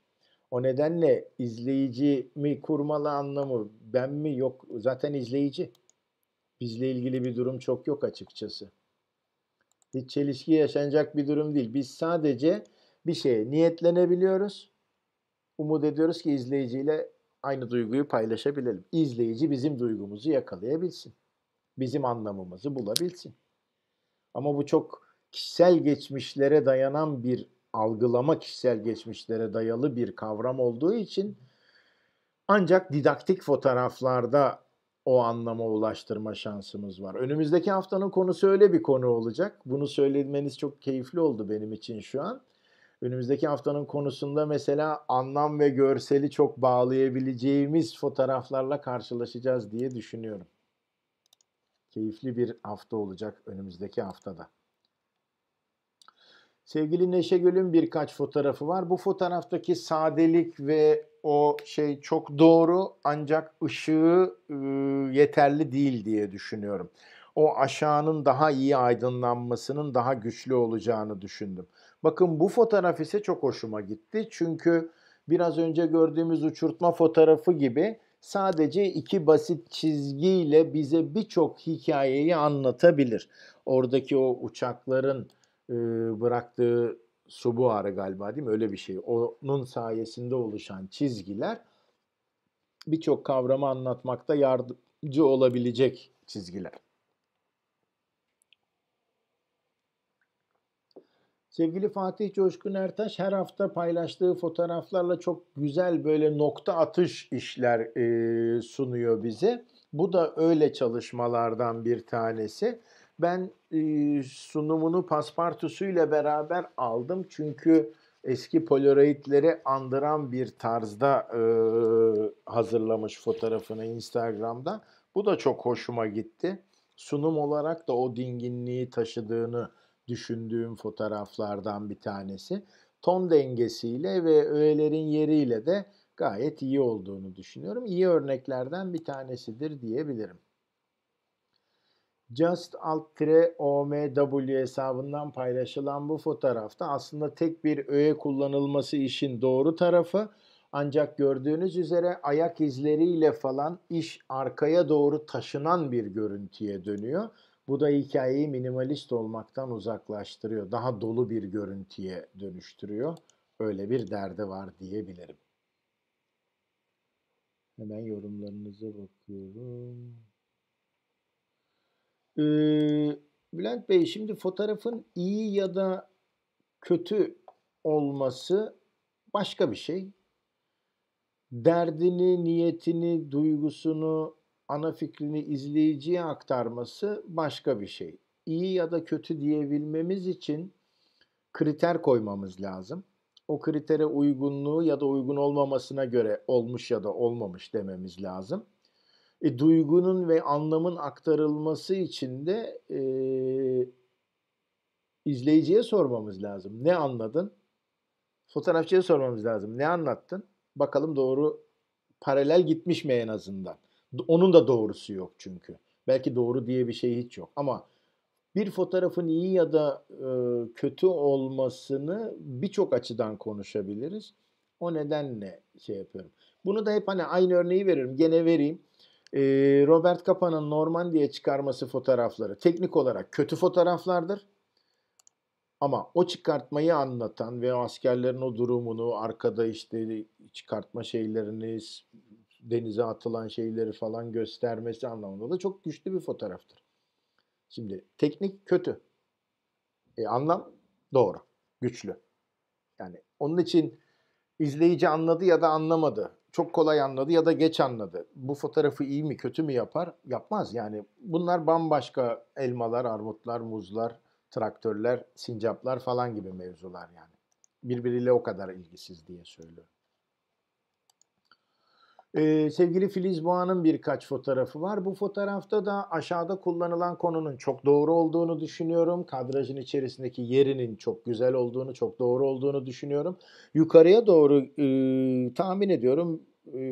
Speaker 1: O nedenle izleyici mi kurmalı anlamı ben mi yok zaten izleyici. Bizle ilgili bir durum çok yok açıkçası. Hiç çelişki yaşanacak bir durum değil. Biz sadece bir şeye niyetlenebiliyoruz. Umut ediyoruz ki izleyiciyle aynı duyguyu paylaşabilelim. İzleyici bizim duygumuzu yakalayabilsin. Bizim anlamımızı bulabilsin. Ama bu çok kişisel geçmişlere dayanan bir algılama kişisel geçmişlere dayalı bir kavram olduğu için ancak didaktik fotoğraflarda o anlama ulaştırma şansımız var. Önümüzdeki haftanın konusu öyle bir konu olacak. Bunu söylemeniz çok keyifli oldu benim için şu an. Önümüzdeki haftanın konusunda mesela anlam ve görseli çok bağlayabileceğimiz fotoğraflarla karşılaşacağız diye düşünüyorum. Keyifli bir hafta olacak önümüzdeki haftada. Sevgili Neşe Neşegül'ün birkaç fotoğrafı var. Bu fotoğraftaki sadelik ve o şey çok doğru ancak ışığı e, yeterli değil diye düşünüyorum. O aşağının daha iyi aydınlanmasının daha güçlü olacağını düşündüm. Bakın bu fotoğraf ise çok hoşuma gitti. Çünkü biraz önce gördüğümüz uçurtma fotoğrafı gibi sadece iki basit çizgiyle bize birçok hikayeyi anlatabilir. Oradaki o uçakların Bıraktığı su buharı galiba değil mi? Öyle bir şey. Onun sayesinde oluşan çizgiler birçok kavramı anlatmakta yardımcı olabilecek çizgiler. Sevgili Fatih Coşkun Ertaş her hafta paylaştığı fotoğraflarla çok güzel böyle nokta atış işler e, sunuyor bize. Bu da öyle çalışmalardan bir tanesi. Ben e, sunumunu paspartusuyla beraber aldım çünkü eski polaroidleri andıran bir tarzda hazırlamış fotoğrafını Instagram'da. Bu da çok hoşuma gitti. Sunum olarak da o dinginliği taşıdığını düşündüğüm fotoğraflardan bir tanesi. Ton dengesiyle ve öğelerin yeriyle de gayet iyi olduğunu düşünüyorum. İyi örneklerden bir tanesidir diyebilirim. Just alt OMW hesabından paylaşılan bu fotoğrafta aslında tek bir öğe kullanılması işin doğru tarafı. Ancak gördüğünüz üzere ayak izleriyle falan iş arkaya doğru taşınan bir görüntüye dönüyor. Bu da hikayeyi minimalist olmaktan uzaklaştırıyor. Daha dolu bir görüntüye dönüştürüyor. Öyle bir derdi var diyebilirim. Hemen yorumlarınıza bakıyorum. Ee, Bülent Bey şimdi fotoğrafın iyi ya da kötü olması başka bir şey. Derdini, niyetini, duygusunu, ana fikrini izleyiciye aktarması başka bir şey. İyi ya da kötü diyebilmemiz için kriter koymamız lazım. O kritere uygunluğu ya da uygun olmamasına göre olmuş ya da olmamış dememiz lazım. E, duygunun ve anlamın aktarılması için de e, izleyiciye sormamız lazım. Ne anladın? Fotoğrafçıya sormamız lazım. Ne anlattın? Bakalım doğru paralel gitmiş mi en azından? Onun da doğrusu yok çünkü. Belki doğru diye bir şey hiç yok. Ama bir fotoğrafın iyi ya da e, kötü olmasını birçok açıdan konuşabiliriz. O nedenle şey yapıyorum. Bunu da hep hani aynı örneği veririm. Gene vereyim e, Robert Capa'nın Normandiya çıkarması fotoğrafları teknik olarak kötü fotoğraflardır. Ama o çıkartmayı anlatan ve askerlerin o durumunu arkada işte çıkartma şeylerini denize atılan şeyleri falan göstermesi anlamında da çok güçlü bir fotoğraftır. Şimdi teknik kötü. E, anlam doğru, güçlü. Yani onun için izleyici anladı ya da anlamadı çok kolay anladı ya da geç anladı. Bu fotoğrafı iyi mi kötü mü yapar? Yapmaz yani. Bunlar bambaşka elmalar, armutlar, muzlar, traktörler, sincaplar falan gibi mevzular yani. Birbiriyle o kadar ilgisiz diye söylüyorum. Ee, sevgili Filiz Boğa'nın birkaç fotoğrafı var. Bu fotoğrafta da aşağıda kullanılan konunun çok doğru olduğunu düşünüyorum. Kadrajın içerisindeki yerinin çok güzel olduğunu, çok doğru olduğunu düşünüyorum. Yukarıya doğru e, tahmin ediyorum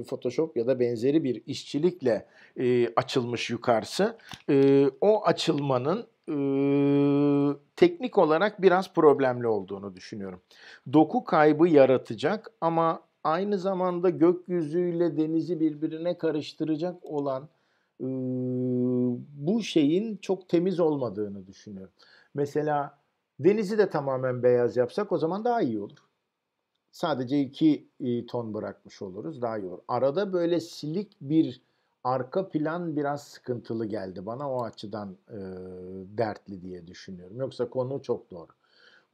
Speaker 1: Photoshop ya da benzeri bir işçilikle e, açılmış yukarısı. E, o açılmanın e, teknik olarak biraz problemli olduğunu düşünüyorum. Doku kaybı yaratacak ama aynı zamanda gökyüzüyle denizi birbirine karıştıracak olan ıı, bu şeyin çok temiz olmadığını düşünüyorum. Mesela denizi de tamamen beyaz yapsak o zaman daha iyi olur. Sadece iki e, ton bırakmış oluruz daha iyi olur. Arada böyle silik bir arka plan biraz sıkıntılı geldi bana o açıdan e, dertli diye düşünüyorum. Yoksa konu çok doğru.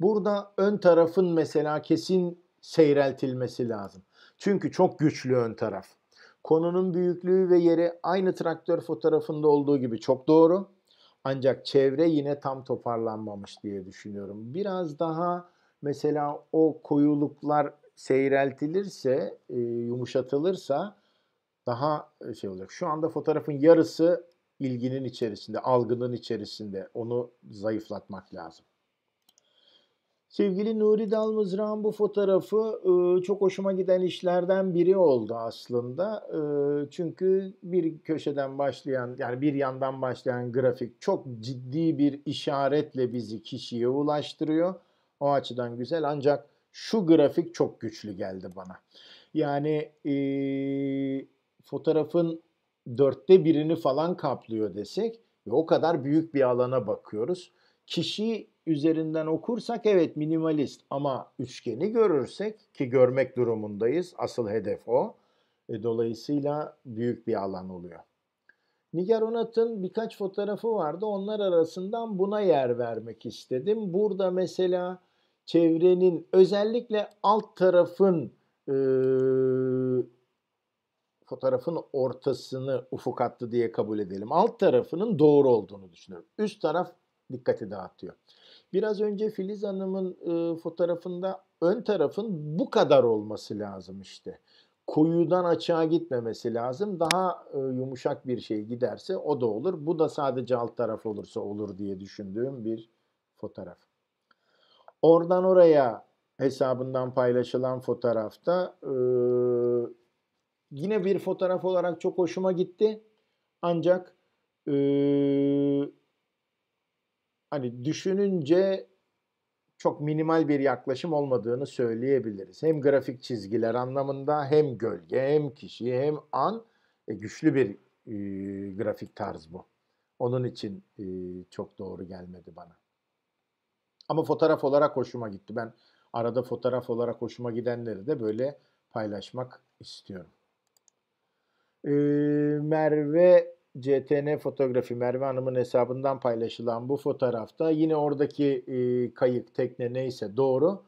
Speaker 1: Burada ön tarafın mesela kesin seyreltilmesi lazım. Çünkü çok güçlü ön taraf. Konunun büyüklüğü ve yeri aynı traktör fotoğrafında olduğu gibi çok doğru. Ancak çevre yine tam toparlanmamış diye düşünüyorum. Biraz daha mesela o koyuluklar seyreltilirse, e, yumuşatılırsa daha e, şey olacak. Şu anda fotoğrafın yarısı ilginin içerisinde, algının içerisinde. Onu zayıflatmak lazım. Sevgili Nuri Dalmızrağ'ın bu fotoğrafı e, çok hoşuma giden işlerden biri oldu aslında. E, çünkü bir köşeden başlayan yani bir yandan başlayan grafik çok ciddi bir işaretle bizi kişiye ulaştırıyor. O açıdan güzel ancak şu grafik çok güçlü geldi bana. Yani e, fotoğrafın dörtte birini falan kaplıyor desek ve o kadar büyük bir alana bakıyoruz. Kişi üzerinden okursak evet minimalist ama üçgeni görürsek ki görmek durumundayız asıl hedef o. E, dolayısıyla büyük bir alan oluyor. Nigar Onat'ın birkaç fotoğrafı vardı. Onlar arasından buna yer vermek istedim. Burada mesela çevrenin özellikle alt tarafın e, fotoğrafın ortasını ufuk hattı diye kabul edelim. Alt tarafının doğru olduğunu düşünüyorum. Üst taraf dikkati dağıtıyor. Biraz önce Filiz Hanım'ın e, fotoğrafında ön tarafın bu kadar olması lazım işte. kuyudan açığa gitmemesi lazım. Daha e, yumuşak bir şey giderse o da olur. Bu da sadece alt taraf olursa olur diye düşündüğüm bir fotoğraf. Oradan oraya hesabından paylaşılan fotoğrafta e, yine bir fotoğraf olarak çok hoşuma gitti. Ancak e, hani düşününce çok minimal bir yaklaşım olmadığını söyleyebiliriz. Hem grafik çizgiler anlamında hem gölge hem kişi hem an e, güçlü bir e, grafik tarz bu. Onun için e, çok doğru gelmedi bana. Ama fotoğraf olarak hoşuma gitti. Ben arada fotoğraf olarak hoşuma gidenleri de böyle paylaşmak istiyorum. Ee, Merve CTN fotoğrafı Merve Hanım'ın hesabından paylaşılan bu fotoğrafta yine oradaki e, kayık tekne neyse doğru.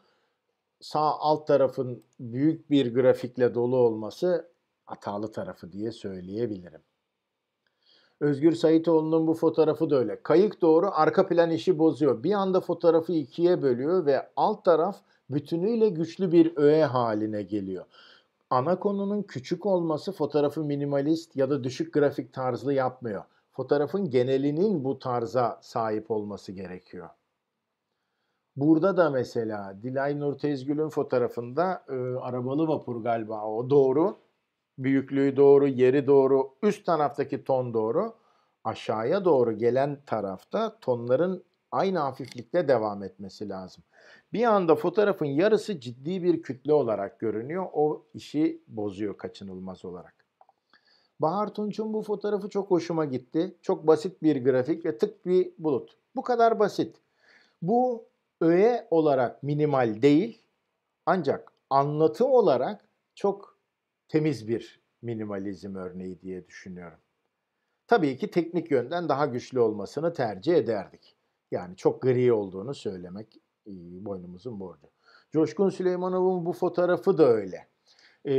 Speaker 1: Sağ alt tarafın büyük bir grafikle dolu olması hatalı tarafı diye söyleyebilirim. Özgür Saitoğlu'nun bu fotoğrafı da öyle. Kayık doğru arka plan işi bozuyor. Bir anda fotoğrafı ikiye bölüyor ve alt taraf bütünüyle güçlü bir öğe haline geliyor ana konunun küçük olması fotoğrafı minimalist ya da düşük grafik tarzlı yapmıyor. Fotoğrafın genelinin bu tarza sahip olması gerekiyor. Burada da mesela Dilay Nur Tezgül'ün fotoğrafında e, arabalı vapur galiba o doğru. Büyüklüğü doğru, yeri doğru, üst taraftaki ton doğru. Aşağıya doğru gelen tarafta tonların aynı hafiflikte devam etmesi lazım. Bir anda fotoğrafın yarısı ciddi bir kütle olarak görünüyor. O işi bozuyor kaçınılmaz olarak. Bahar Tunç'un bu fotoğrafı çok hoşuma gitti. Çok basit bir grafik ve tık bir bulut. Bu kadar basit. Bu öğe olarak minimal değil ancak anlatı olarak çok temiz bir minimalizm örneği diye düşünüyorum. Tabii ki teknik yönden daha güçlü olmasını tercih ederdik. Yani çok gri olduğunu söylemek boynumuzun borcu. Coşkun Süleymanov'un bu fotoğrafı da öyle. E,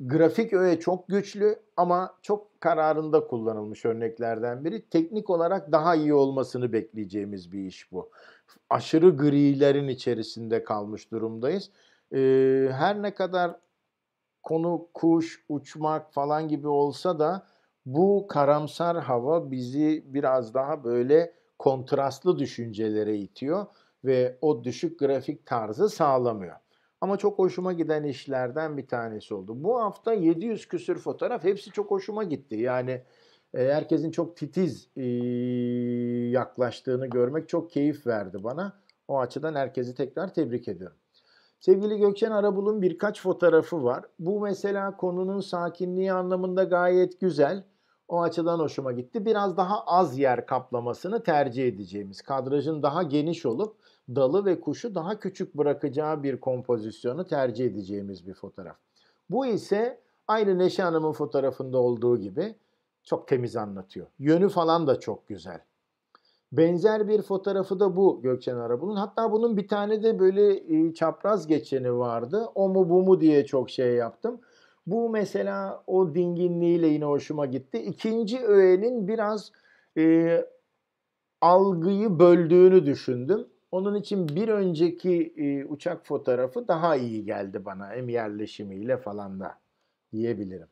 Speaker 1: grafik öyle çok güçlü ama çok kararında kullanılmış örneklerden biri. Teknik olarak daha iyi olmasını bekleyeceğimiz bir iş bu. Aşırı grilerin içerisinde kalmış durumdayız. E, her ne kadar konu kuş, uçmak falan gibi olsa da bu karamsar hava bizi biraz daha böyle kontrastlı düşüncelere itiyor ve o düşük grafik tarzı sağlamıyor. Ama çok hoşuma giden işlerden bir tanesi oldu. Bu hafta 700 küsür fotoğraf hepsi çok hoşuma gitti. Yani e, herkesin çok titiz e, yaklaştığını görmek çok keyif verdi bana. O açıdan herkesi tekrar tebrik ediyorum. Sevgili Gökçen Arabul'un birkaç fotoğrafı var. Bu mesela konunun sakinliği anlamında gayet güzel. O açıdan hoşuma gitti. Biraz daha az yer kaplamasını tercih edeceğimiz, kadrajın daha geniş olup dalı ve kuşu daha küçük bırakacağı bir kompozisyonu tercih edeceğimiz bir fotoğraf. Bu ise aynı Neşe Hanım'ın fotoğrafında olduğu gibi çok temiz anlatıyor. Yönü falan da çok güzel. Benzer bir fotoğrafı da bu Gökçen Arabul'un. Hatta bunun bir tane de böyle çapraz geçeni vardı. O mu bu mu diye çok şey yaptım. Bu mesela o dinginliğiyle yine hoşuma gitti. İkinci öğenin biraz e, algıyı böldüğünü düşündüm. Onun için bir önceki e, uçak fotoğrafı daha iyi geldi bana hem yerleşimiyle falan da diyebilirim.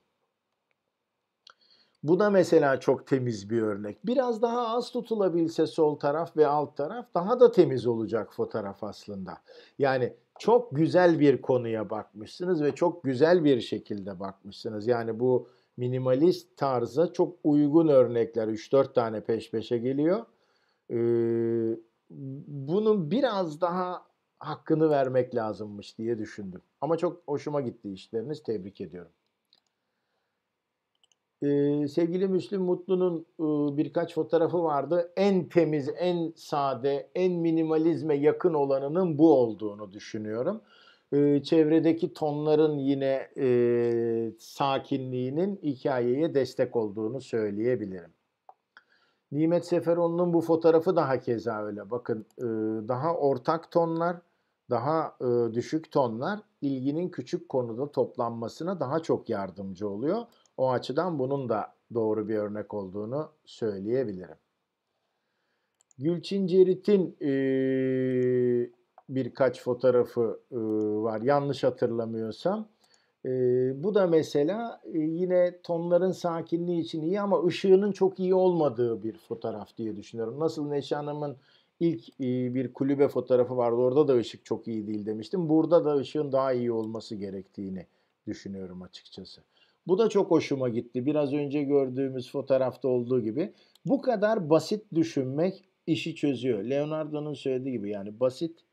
Speaker 1: Bu da mesela çok temiz bir örnek. Biraz daha az tutulabilse sol taraf ve alt taraf daha da temiz olacak fotoğraf aslında. Yani çok güzel bir konuya bakmışsınız ve çok güzel bir şekilde bakmışsınız. Yani bu minimalist tarza çok uygun örnekler 3-4 tane peş peşe geliyor. Ee, bunun biraz daha hakkını vermek lazımmış diye düşündüm. Ama çok hoşuma gitti işleriniz. Tebrik ediyorum e, sevgili Müslüm Mutlu'nun e, birkaç fotoğrafı vardı. En temiz, en sade, en minimalizme yakın olanının bu olduğunu düşünüyorum. E, çevredeki tonların yine e, sakinliğinin hikayeye destek olduğunu söyleyebilirim. Nimet Seferoğlu'nun bu fotoğrafı daha keza öyle. Bakın e, daha ortak tonlar, daha e, düşük tonlar ilginin küçük konuda toplanmasına daha çok yardımcı oluyor. O açıdan bunun da doğru bir örnek olduğunu söyleyebilirim. Gülçin Cerit'in e, birkaç fotoğrafı e, var yanlış hatırlamıyorsam. E, bu da mesela e, yine tonların sakinliği için iyi ama ışığının çok iyi olmadığı bir fotoğraf diye düşünüyorum. Nasıl Neşe Hanım'ın ilk e, bir kulübe fotoğrafı vardı orada da ışık çok iyi değil demiştim. Burada da ışığın daha iyi olması gerektiğini düşünüyorum açıkçası. Bu da çok hoşuma gitti. Biraz önce gördüğümüz fotoğrafta olduğu gibi. Bu kadar basit düşünmek işi çözüyor. Leonardo'nun söylediği gibi yani basit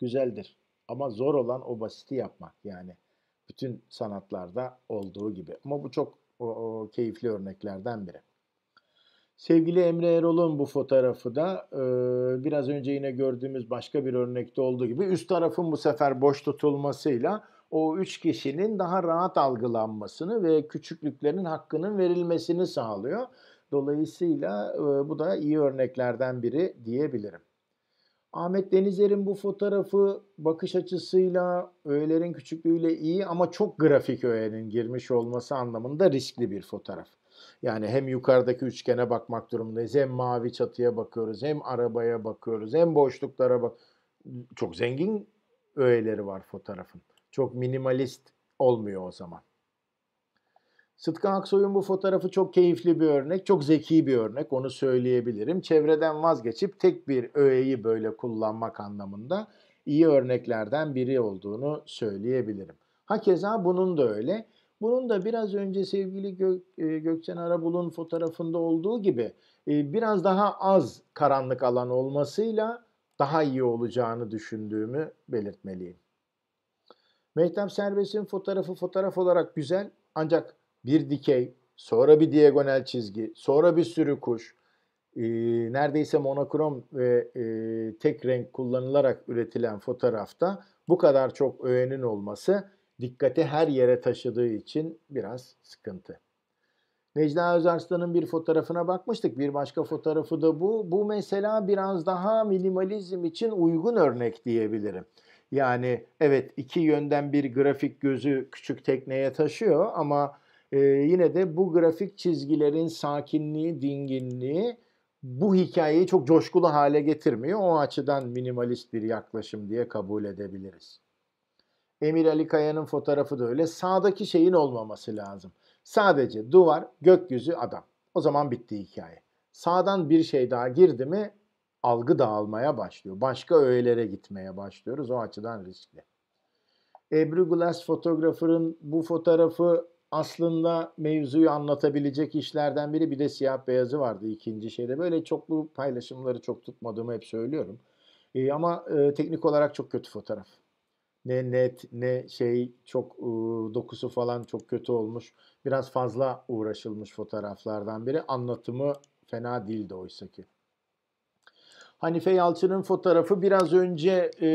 Speaker 1: güzeldir. Ama zor olan o basiti yapmak yani. Bütün sanatlarda olduğu gibi. Ama bu çok o, o keyifli örneklerden biri. Sevgili Emre Erol'un bu fotoğrafı da e, biraz önce yine gördüğümüz başka bir örnekte olduğu gibi üst tarafın bu sefer boş tutulmasıyla o üç kişinin daha rahat algılanmasını ve küçüklüklerin hakkının verilmesini sağlıyor. Dolayısıyla e, bu da iyi örneklerden biri diyebilirim. Ahmet Denizer'in bu fotoğrafı bakış açısıyla öğelerin küçüklüğüyle iyi ama çok grafik öğenin girmiş olması anlamında riskli bir fotoğraf. Yani hem yukarıdaki üçgene bakmak durumundayız, hem mavi çatıya bakıyoruz, hem arabaya bakıyoruz, hem boşluklara bak. Çok zengin öğeleri var fotoğrafın çok minimalist olmuyor o zaman. Sıtkı Aksoy'un bu fotoğrafı çok keyifli bir örnek, çok zeki bir örnek onu söyleyebilirim. Çevreden vazgeçip tek bir öğeyi böyle kullanmak anlamında iyi örneklerden biri olduğunu söyleyebilirim. Hakeza bunun da öyle. Bunun da biraz önce sevgili Gök, e, Gökçen Arabul'un fotoğrafında olduğu gibi e, biraz daha az karanlık alan olmasıyla daha iyi olacağını düşündüğümü belirtmeliyim. Mehtem Serbest'in fotoğrafı fotoğraf olarak güzel ancak bir dikey, sonra bir diagonal çizgi, sonra bir sürü kuş, e, neredeyse monokrom ve e, tek renk kullanılarak üretilen fotoğrafta bu kadar çok öğenin olması dikkati her yere taşıdığı için biraz sıkıntı. Necla Özarslan'ın bir fotoğrafına bakmıştık. Bir başka fotoğrafı da bu. Bu mesela biraz daha minimalizm için uygun örnek diyebilirim. Yani evet iki yönden bir grafik gözü küçük tekneye taşıyor ama e, yine de bu grafik çizgilerin sakinliği, dinginliği bu hikayeyi çok coşkulu hale getirmiyor. O açıdan minimalist bir yaklaşım diye kabul edebiliriz. Emir Ali Kaya'nın fotoğrafı da öyle. Sağdaki şeyin olmaması lazım. Sadece duvar, gökyüzü, adam. O zaman bitti hikaye. Sağdan bir şey daha girdi mi algı dağılmaya başlıyor. Başka öğelere gitmeye başlıyoruz. O açıdan riskli. Ebru Glass fotoğrafının bu fotoğrafı aslında mevzuyu anlatabilecek işlerden biri. Bir de siyah beyazı vardı ikinci şeyde. Böyle çoklu paylaşımları çok tutmadığımı hep söylüyorum. E, ama e, teknik olarak çok kötü fotoğraf. Ne net ne şey çok e, dokusu falan çok kötü olmuş. Biraz fazla uğraşılmış fotoğraflardan biri. Anlatımı fena değildi oysa ki. Hanife Yalçın'ın fotoğrafı biraz önce e,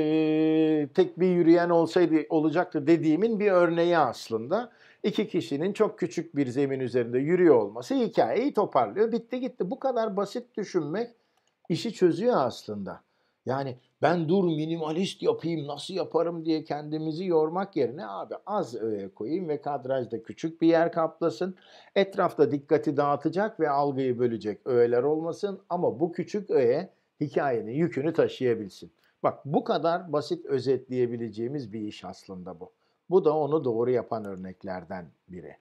Speaker 1: tek bir yürüyen olsaydı olacaktı dediğimin bir örneği aslında. İki kişinin çok küçük bir zemin üzerinde yürüyor olması hikayeyi toparlıyor. Bitti gitti. Bu kadar basit düşünmek işi çözüyor aslında. Yani ben dur minimalist yapayım nasıl yaparım diye kendimizi yormak yerine abi az öğe koyayım ve kadrajda küçük bir yer kaplasın. Etrafta dikkati dağıtacak ve algıyı bölecek öğeler olmasın ama bu küçük öğe hikayenin yükünü taşıyabilsin. Bak bu kadar basit özetleyebileceğimiz bir iş aslında bu. Bu da onu doğru yapan örneklerden biri.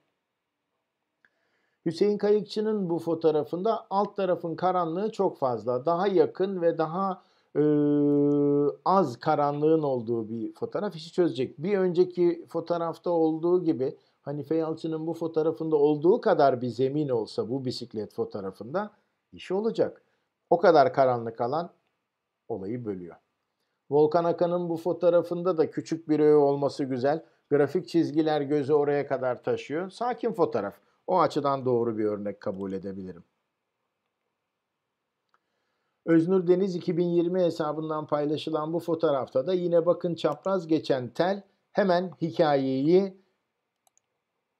Speaker 1: Hüseyin Kayıkçı'nın bu fotoğrafında alt tarafın karanlığı çok fazla. Daha yakın ve daha e, az karanlığın olduğu bir fotoğraf işi çözecek. Bir önceki fotoğrafta olduğu gibi Hanife Yalçın'ın bu fotoğrafında olduğu kadar bir zemin olsa bu bisiklet fotoğrafında iş olacak. O kadar karanlık alan olayı bölüyor. Volkan Akan'ın bu fotoğrafında da küçük bir öğe olması güzel. Grafik çizgiler gözü oraya kadar taşıyor. Sakin fotoğraf. O açıdan doğru bir örnek kabul edebilirim. Öznur Deniz 2020 hesabından paylaşılan bu fotoğrafta da yine bakın çapraz geçen tel hemen hikayeyi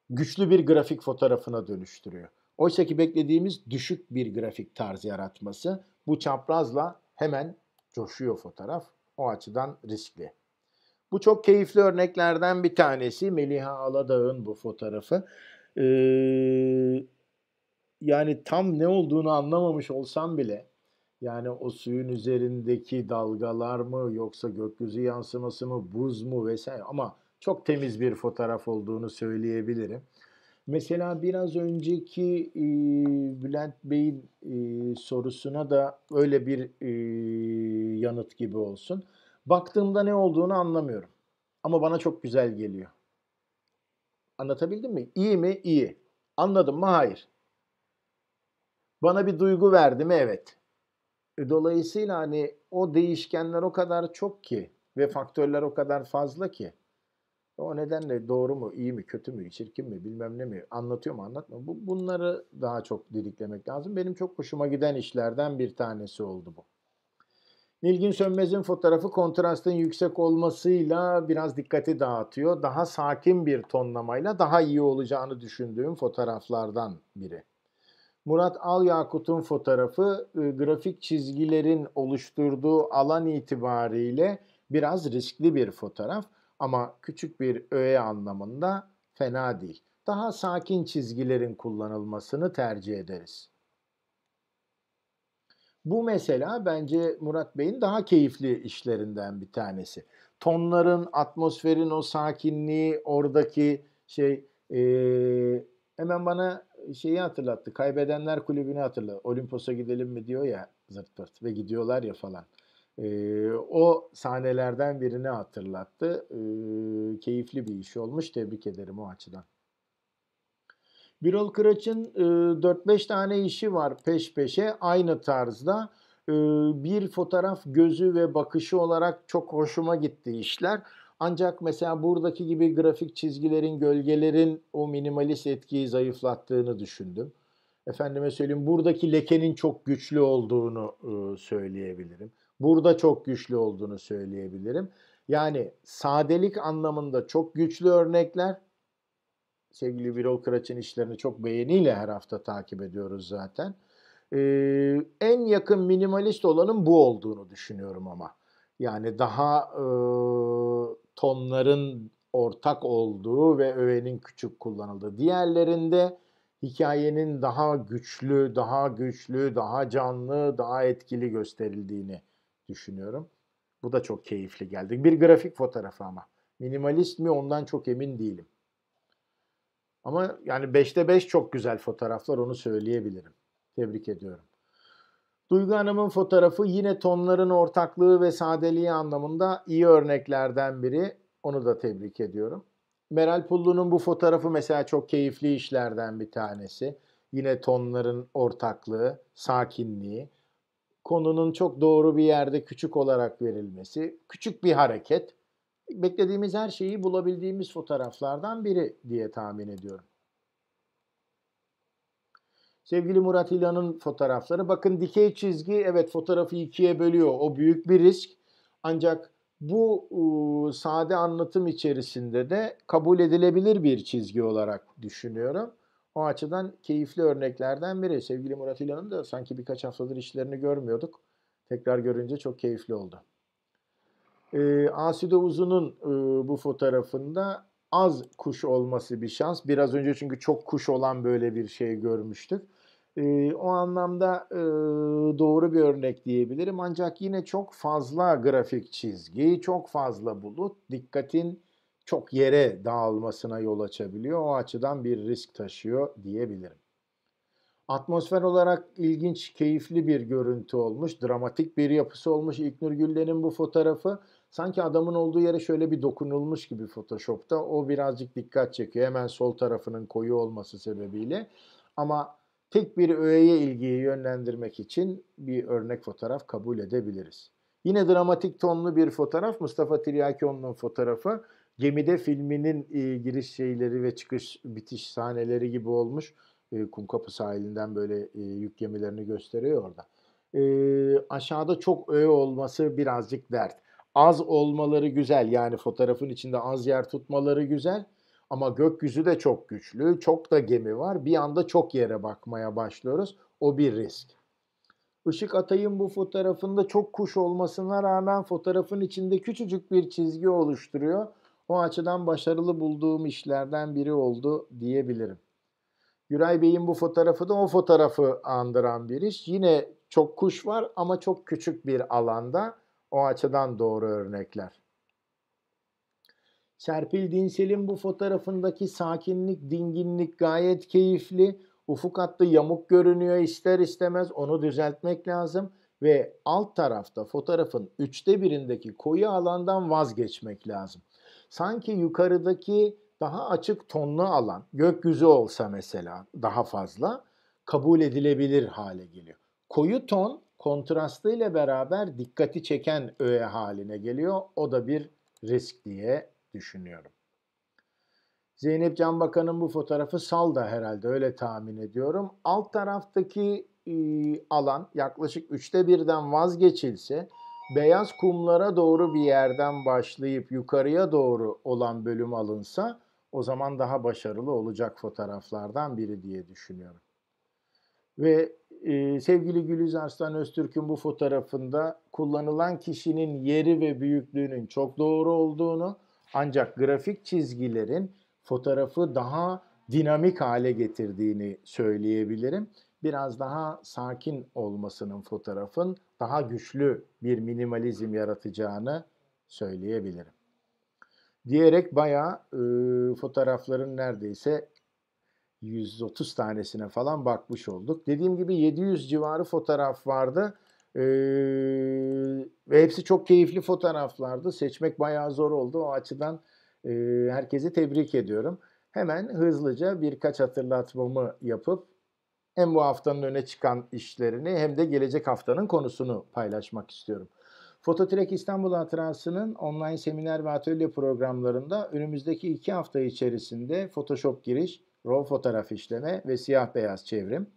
Speaker 1: güçlü bir grafik fotoğrafına dönüştürüyor. Oysa ki beklediğimiz düşük bir grafik tarzı yaratması bu çaprazla hemen coşuyor fotoğraf. O açıdan riskli. Bu çok keyifli örneklerden bir tanesi. Meliha Aladağ'ın bu fotoğrafı. Ee, yani tam ne olduğunu anlamamış olsam bile yani o suyun üzerindeki dalgalar mı yoksa gökyüzü yansıması mı buz mu vesaire ama çok temiz bir fotoğraf olduğunu söyleyebilirim. Mesela biraz önceki e, Bülent Bey'in e, sorusuna da öyle bir e, yanıt gibi olsun. Baktığımda ne olduğunu anlamıyorum. Ama bana çok güzel geliyor. Anlatabildim mi? İyi mi? İyi. Anladım mı? Hayır. Bana bir duygu verdi mi? Evet. E, dolayısıyla hani o değişkenler o kadar çok ki ve faktörler o kadar fazla ki o nedenle doğru mu, iyi mi, kötü mü, çirkin mi, bilmem ne mi, anlatıyor mu, anlatmıyor mu? Bunları daha çok didiklemek lazım. Benim çok hoşuma giden işlerden bir tanesi oldu bu. Nilgün Sönmez'in fotoğrafı kontrastın yüksek olmasıyla biraz dikkati dağıtıyor. Daha sakin bir tonlamayla daha iyi olacağını düşündüğüm fotoğraflardan biri. Murat Al Yakut'un fotoğrafı e, grafik çizgilerin oluşturduğu alan itibariyle biraz riskli bir fotoğraf ama küçük bir öğe anlamında fena değil. Daha sakin çizgilerin kullanılmasını tercih ederiz. Bu mesela bence Murat Bey'in daha keyifli işlerinden bir tanesi. Tonların, atmosferin o sakinliği, oradaki şey e, hemen bana şeyi hatırlattı. Kaybedenler kulübünü hatırla. Olimpos'a gidelim mi diyor ya zırt pırt ve gidiyorlar ya falan. E, o sahnelerden birini hatırlattı. E, keyifli bir iş olmuş. Tebrik ederim o açıdan. Birol Kıraç'ın e, 4-5 tane işi var peş peşe aynı tarzda. E, bir fotoğraf gözü ve bakışı olarak çok hoşuma gitti işler. Ancak mesela buradaki gibi grafik çizgilerin, gölgelerin o minimalist etkiyi zayıflattığını düşündüm. Efendime söyleyeyim buradaki lekenin çok güçlü olduğunu e, söyleyebilirim burada çok güçlü olduğunu söyleyebilirim. Yani sadelik anlamında çok güçlü örnekler. Sevgili Birol Kıraç'ın işlerini çok beğeniyle her hafta takip ediyoruz zaten. Ee, en yakın minimalist olanın bu olduğunu düşünüyorum ama. Yani daha e, tonların ortak olduğu ve öğenin küçük kullanıldığı. Diğerlerinde hikayenin daha güçlü, daha güçlü, daha canlı, daha etkili gösterildiğini düşünüyorum. Bu da çok keyifli geldi. Bir grafik fotoğrafı ama. Minimalist mi ondan çok emin değilim. Ama yani 5'te 5 çok güzel fotoğraflar onu söyleyebilirim. Tebrik ediyorum. Duygu Hanım'ın fotoğrafı yine tonların ortaklığı ve sadeliği anlamında iyi örneklerden biri. Onu da tebrik ediyorum. Meral Pullu'nun bu fotoğrafı mesela çok keyifli işlerden bir tanesi. Yine tonların ortaklığı, sakinliği konunun çok doğru bir yerde küçük olarak verilmesi, küçük bir hareket. Beklediğimiz her şeyi bulabildiğimiz fotoğraflardan biri diye tahmin ediyorum. Sevgili Murat İlhan'ın fotoğrafları. Bakın dikey çizgi evet fotoğrafı ikiye bölüyor. O büyük bir risk. Ancak bu ıı, sade anlatım içerisinde de kabul edilebilir bir çizgi olarak düşünüyorum. O açıdan keyifli örneklerden biri. Sevgili Murat İlhan'ın da sanki birkaç haftadır işlerini görmüyorduk. Tekrar görünce çok keyifli oldu. E, ee, Aside Uzun'un e, bu fotoğrafında az kuş olması bir şans. Biraz önce çünkü çok kuş olan böyle bir şey görmüştük. E, o anlamda e, doğru bir örnek diyebilirim. Ancak yine çok fazla grafik çizgi, çok fazla bulut dikkatin çok yere dağılmasına yol açabiliyor. O açıdan bir risk taşıyor diyebilirim. Atmosfer olarak ilginç, keyifli bir görüntü olmuş. Dramatik bir yapısı olmuş İlknur Gülden'in bu fotoğrafı. Sanki adamın olduğu yere şöyle bir dokunulmuş gibi Photoshop'ta. O birazcık dikkat çekiyor. Hemen sol tarafının koyu olması sebebiyle. Ama tek bir öğeye ilgiyi yönlendirmek için bir örnek fotoğraf kabul edebiliriz. Yine dramatik tonlu bir fotoğraf Mustafa Tiryakioğlu'nun fotoğrafı. Gemide filminin e, giriş şeyleri ve çıkış bitiş sahneleri gibi olmuş. E, Kumkapı sahilinden böyle e, yük gemilerini gösteriyor orada. E, aşağıda çok öğe olması birazcık dert. Az olmaları güzel yani fotoğrafın içinde az yer tutmaları güzel. Ama gökyüzü de çok güçlü, çok da gemi var. Bir anda çok yere bakmaya başlıyoruz. O bir risk. Işık Atay'ın bu fotoğrafında çok kuş olmasına rağmen fotoğrafın içinde küçücük bir çizgi oluşturuyor. O açıdan başarılı bulduğum işlerden biri oldu diyebilirim. Yuray Bey'in bu fotoğrafı da o fotoğrafı andıran bir iş. Yine çok kuş var ama çok küçük bir alanda. O açıdan doğru örnekler. Serpil Dinsel'in bu fotoğrafındaki sakinlik, dinginlik gayet keyifli. Ufuk hattı yamuk görünüyor ister istemez. Onu düzeltmek lazım. Ve alt tarafta fotoğrafın üçte birindeki koyu alandan vazgeçmek lazım sanki yukarıdaki daha açık tonlu alan, gökyüzü olsa mesela daha fazla kabul edilebilir hale geliyor. Koyu ton kontrastıyla beraber dikkati çeken öğe haline geliyor. O da bir risk diye düşünüyorum. Zeynep Canbakan'ın bu fotoğrafı Salda herhalde öyle tahmin ediyorum. Alt taraftaki alan yaklaşık üçte birden vazgeçilse beyaz kumlara doğru bir yerden başlayıp yukarıya doğru olan bölüm alınsa o zaman daha başarılı olacak fotoğraflardan biri diye düşünüyorum. Ve e, sevgili Gülüz Arslan Öztürk'ün bu fotoğrafında kullanılan kişinin yeri ve büyüklüğünün çok doğru olduğunu ancak grafik çizgilerin fotoğrafı daha dinamik hale getirdiğini söyleyebilirim biraz daha sakin olmasının fotoğrafın daha güçlü bir minimalizm yaratacağını söyleyebilirim. Diyerek bayağı e, fotoğrafların neredeyse 130 tanesine falan bakmış olduk. Dediğim gibi 700 civarı fotoğraf vardı. Ee, ve hepsi çok keyifli fotoğraflardı. Seçmek bayağı zor oldu. O açıdan e, herkesi tebrik ediyorum. Hemen hızlıca birkaç hatırlatmamı yapıp hem bu haftanın öne çıkan işlerini hem de gelecek haftanın konusunu paylaşmak istiyorum. Fototrek İstanbul Hatırası'nın online seminer ve atölye programlarında önümüzdeki iki hafta içerisinde Photoshop giriş, RAW fotoğraf işleme ve siyah beyaz çevrim,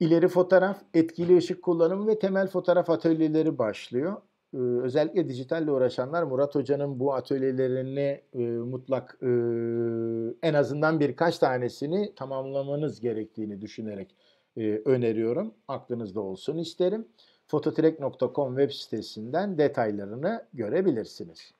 Speaker 1: İleri fotoğraf, etkili ışık kullanımı ve temel fotoğraf atölyeleri başlıyor özellikle dijitalle uğraşanlar Murat Hoca'nın bu atölyelerini mutlak en azından birkaç tanesini tamamlamanız gerektiğini düşünerek öneriyorum. Aklınızda olsun isterim. fototrek.com web sitesinden detaylarını görebilirsiniz.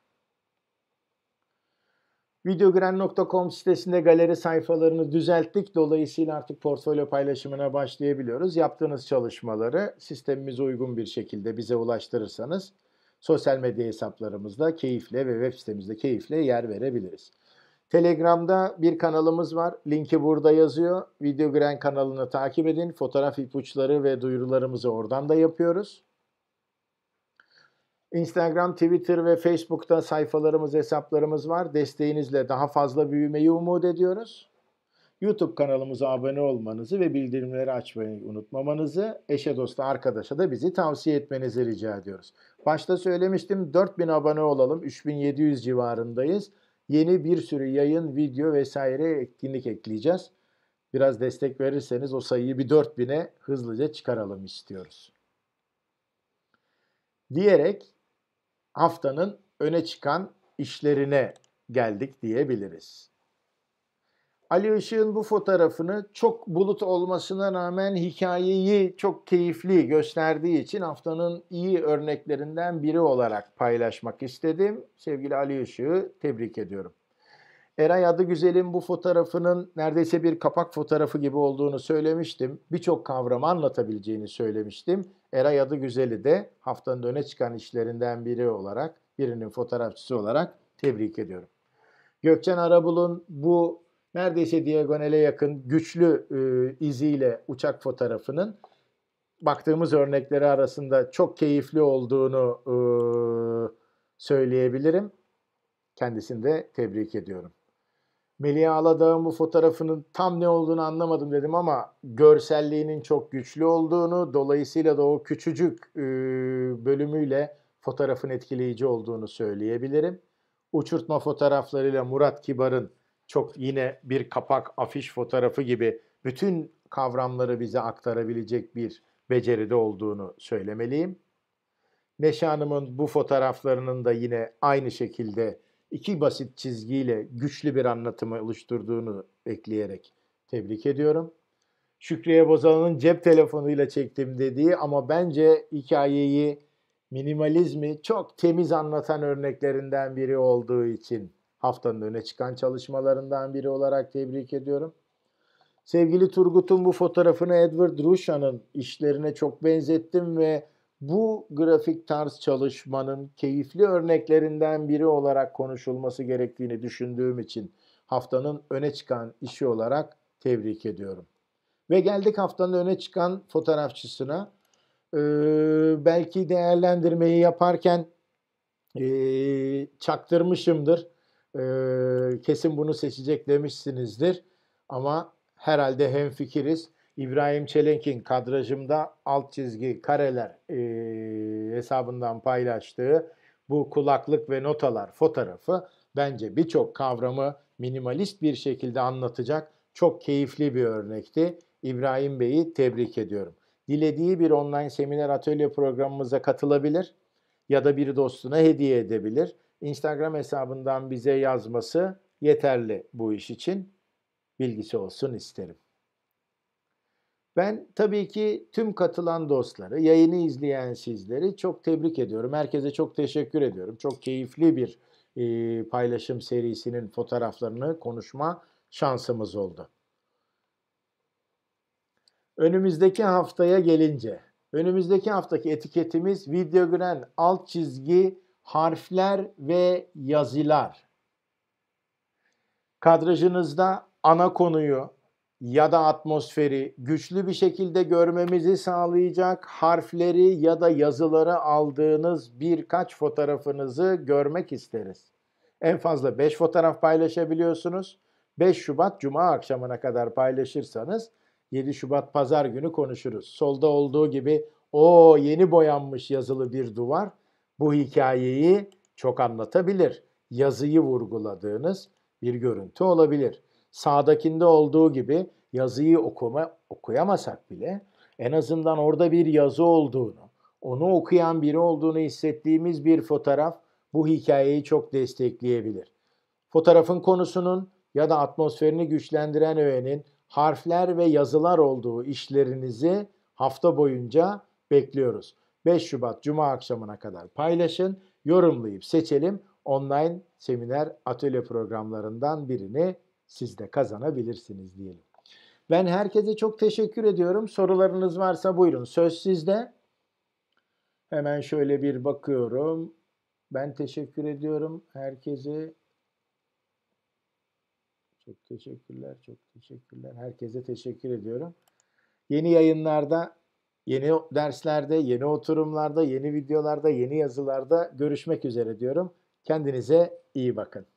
Speaker 1: Videogren.com sitesinde galeri sayfalarını düzelttik. Dolayısıyla artık portfolyo paylaşımına başlayabiliyoruz. Yaptığınız çalışmaları sistemimize uygun bir şekilde bize ulaştırırsanız sosyal medya hesaplarımızda keyifle ve web sitemizde keyifle yer verebiliriz. Telegram'da bir kanalımız var. Linki burada yazıyor. Videogren kanalını takip edin. Fotoğraf ipuçları ve duyurularımızı oradan da yapıyoruz. Instagram, Twitter ve Facebook'ta sayfalarımız, hesaplarımız var. Desteğinizle daha fazla büyümeyi umut ediyoruz. YouTube kanalımıza abone olmanızı ve bildirimleri açmayı unutmamanızı, eşe dosta arkadaşa da bizi tavsiye etmenizi rica ediyoruz. Başta söylemiştim 4000 abone olalım, 3700 civarındayız. Yeni bir sürü yayın, video vesaire etkinlik ekleyeceğiz. Biraz destek verirseniz o sayıyı bir 4000'e hızlıca çıkaralım istiyoruz. Diyerek haftanın öne çıkan işlerine geldik diyebiliriz. Ali Işık'ın bu fotoğrafını çok bulut olmasına rağmen hikayeyi çok keyifli gösterdiği için haftanın iyi örneklerinden biri olarak paylaşmak istedim. Sevgili Ali Işık'ı tebrik ediyorum. Eray Adıgüzel'in bu fotoğrafının neredeyse bir kapak fotoğrafı gibi olduğunu söylemiştim. Birçok kavramı anlatabileceğini söylemiştim. Eray Adıgüzel'i de haftanın öne çıkan işlerinden biri olarak, birinin fotoğrafçısı olarak tebrik ediyorum. Gökçen Arabul'un bu neredeyse diagonale yakın güçlü e, iziyle uçak fotoğrafının baktığımız örnekleri arasında çok keyifli olduğunu e, söyleyebilirim. Kendisini de tebrik ediyorum. Melih Aladağ'ın bu fotoğrafının tam ne olduğunu anlamadım dedim ama görselliğinin çok güçlü olduğunu dolayısıyla da o küçücük bölümüyle fotoğrafın etkileyici olduğunu söyleyebilirim. Uçurtma fotoğraflarıyla Murat Kibar'ın çok yine bir kapak afiş fotoğrafı gibi bütün kavramları bize aktarabilecek bir beceride olduğunu söylemeliyim. Neşe Hanım'ın bu fotoğraflarının da yine aynı şekilde iki basit çizgiyle güçlü bir anlatımı oluşturduğunu ekleyerek tebrik ediyorum. Şükriye Bozan'ın cep telefonuyla çektim dediği ama bence hikayeyi minimalizmi çok temiz anlatan örneklerinden biri olduğu için haftanın öne çıkan çalışmalarından biri olarak tebrik ediyorum. Sevgili Turgut'un bu fotoğrafını Edward Rushan'ın işlerine çok benzettim ve bu grafik tarz çalışmanın keyifli örneklerinden biri olarak konuşulması gerektiğini düşündüğüm için haftanın öne çıkan işi olarak tebrik ediyorum. Ve geldik haftanın öne çıkan fotoğrafçısına. Ee, belki değerlendirmeyi yaparken e, çaktırmışımdır. Ee, kesin bunu seçecek demişsinizdir. Ama herhalde hem fikiriz. İbrahim Çelenk'in kadrajımda alt çizgi kareler e, hesabından paylaştığı bu kulaklık ve notalar fotoğrafı bence birçok kavramı minimalist bir şekilde anlatacak çok keyifli bir örnekti. İbrahim Bey'i tebrik ediyorum. Dilediği bir online seminer atölye programımıza katılabilir ya da bir dostuna hediye edebilir. Instagram hesabından bize yazması yeterli bu iş için. Bilgisi olsun isterim. Ben tabii ki tüm katılan dostları, yayını izleyen sizleri çok tebrik ediyorum. Herkese çok teşekkür ediyorum. Çok keyifli bir e, paylaşım serisinin fotoğraflarını konuşma şansımız oldu. Önümüzdeki haftaya gelince, önümüzdeki haftaki etiketimiz video videogren alt çizgi harfler ve yazılar. Kadrajınızda ana konuyu, ya da atmosferi güçlü bir şekilde görmemizi sağlayacak harfleri ya da yazıları aldığınız birkaç fotoğrafınızı görmek isteriz. En fazla 5 fotoğraf paylaşabiliyorsunuz. 5 Şubat Cuma akşamına kadar paylaşırsanız 7 Şubat Pazar günü konuşuruz. Solda olduğu gibi o yeni boyanmış yazılı bir duvar bu hikayeyi çok anlatabilir. Yazıyı vurguladığınız bir görüntü olabilir sağdakinde olduğu gibi yazıyı okuma, okuyamasak bile en azından orada bir yazı olduğunu, onu okuyan biri olduğunu hissettiğimiz bir fotoğraf bu hikayeyi çok destekleyebilir. Fotoğrafın konusunun ya da atmosferini güçlendiren öğenin harfler ve yazılar olduğu işlerinizi hafta boyunca bekliyoruz. 5 Şubat Cuma akşamına kadar paylaşın, yorumlayıp seçelim. Online seminer atölye programlarından birini siz de kazanabilirsiniz diyelim. Ben herkese çok teşekkür ediyorum. Sorularınız varsa buyurun. Söz sizde. Hemen şöyle bir bakıyorum. Ben teşekkür ediyorum herkese. Çok teşekkürler, çok teşekkürler. Herkese teşekkür ediyorum. Yeni yayınlarda, yeni derslerde, yeni oturumlarda, yeni videolarda, yeni yazılarda görüşmek üzere diyorum. Kendinize iyi bakın.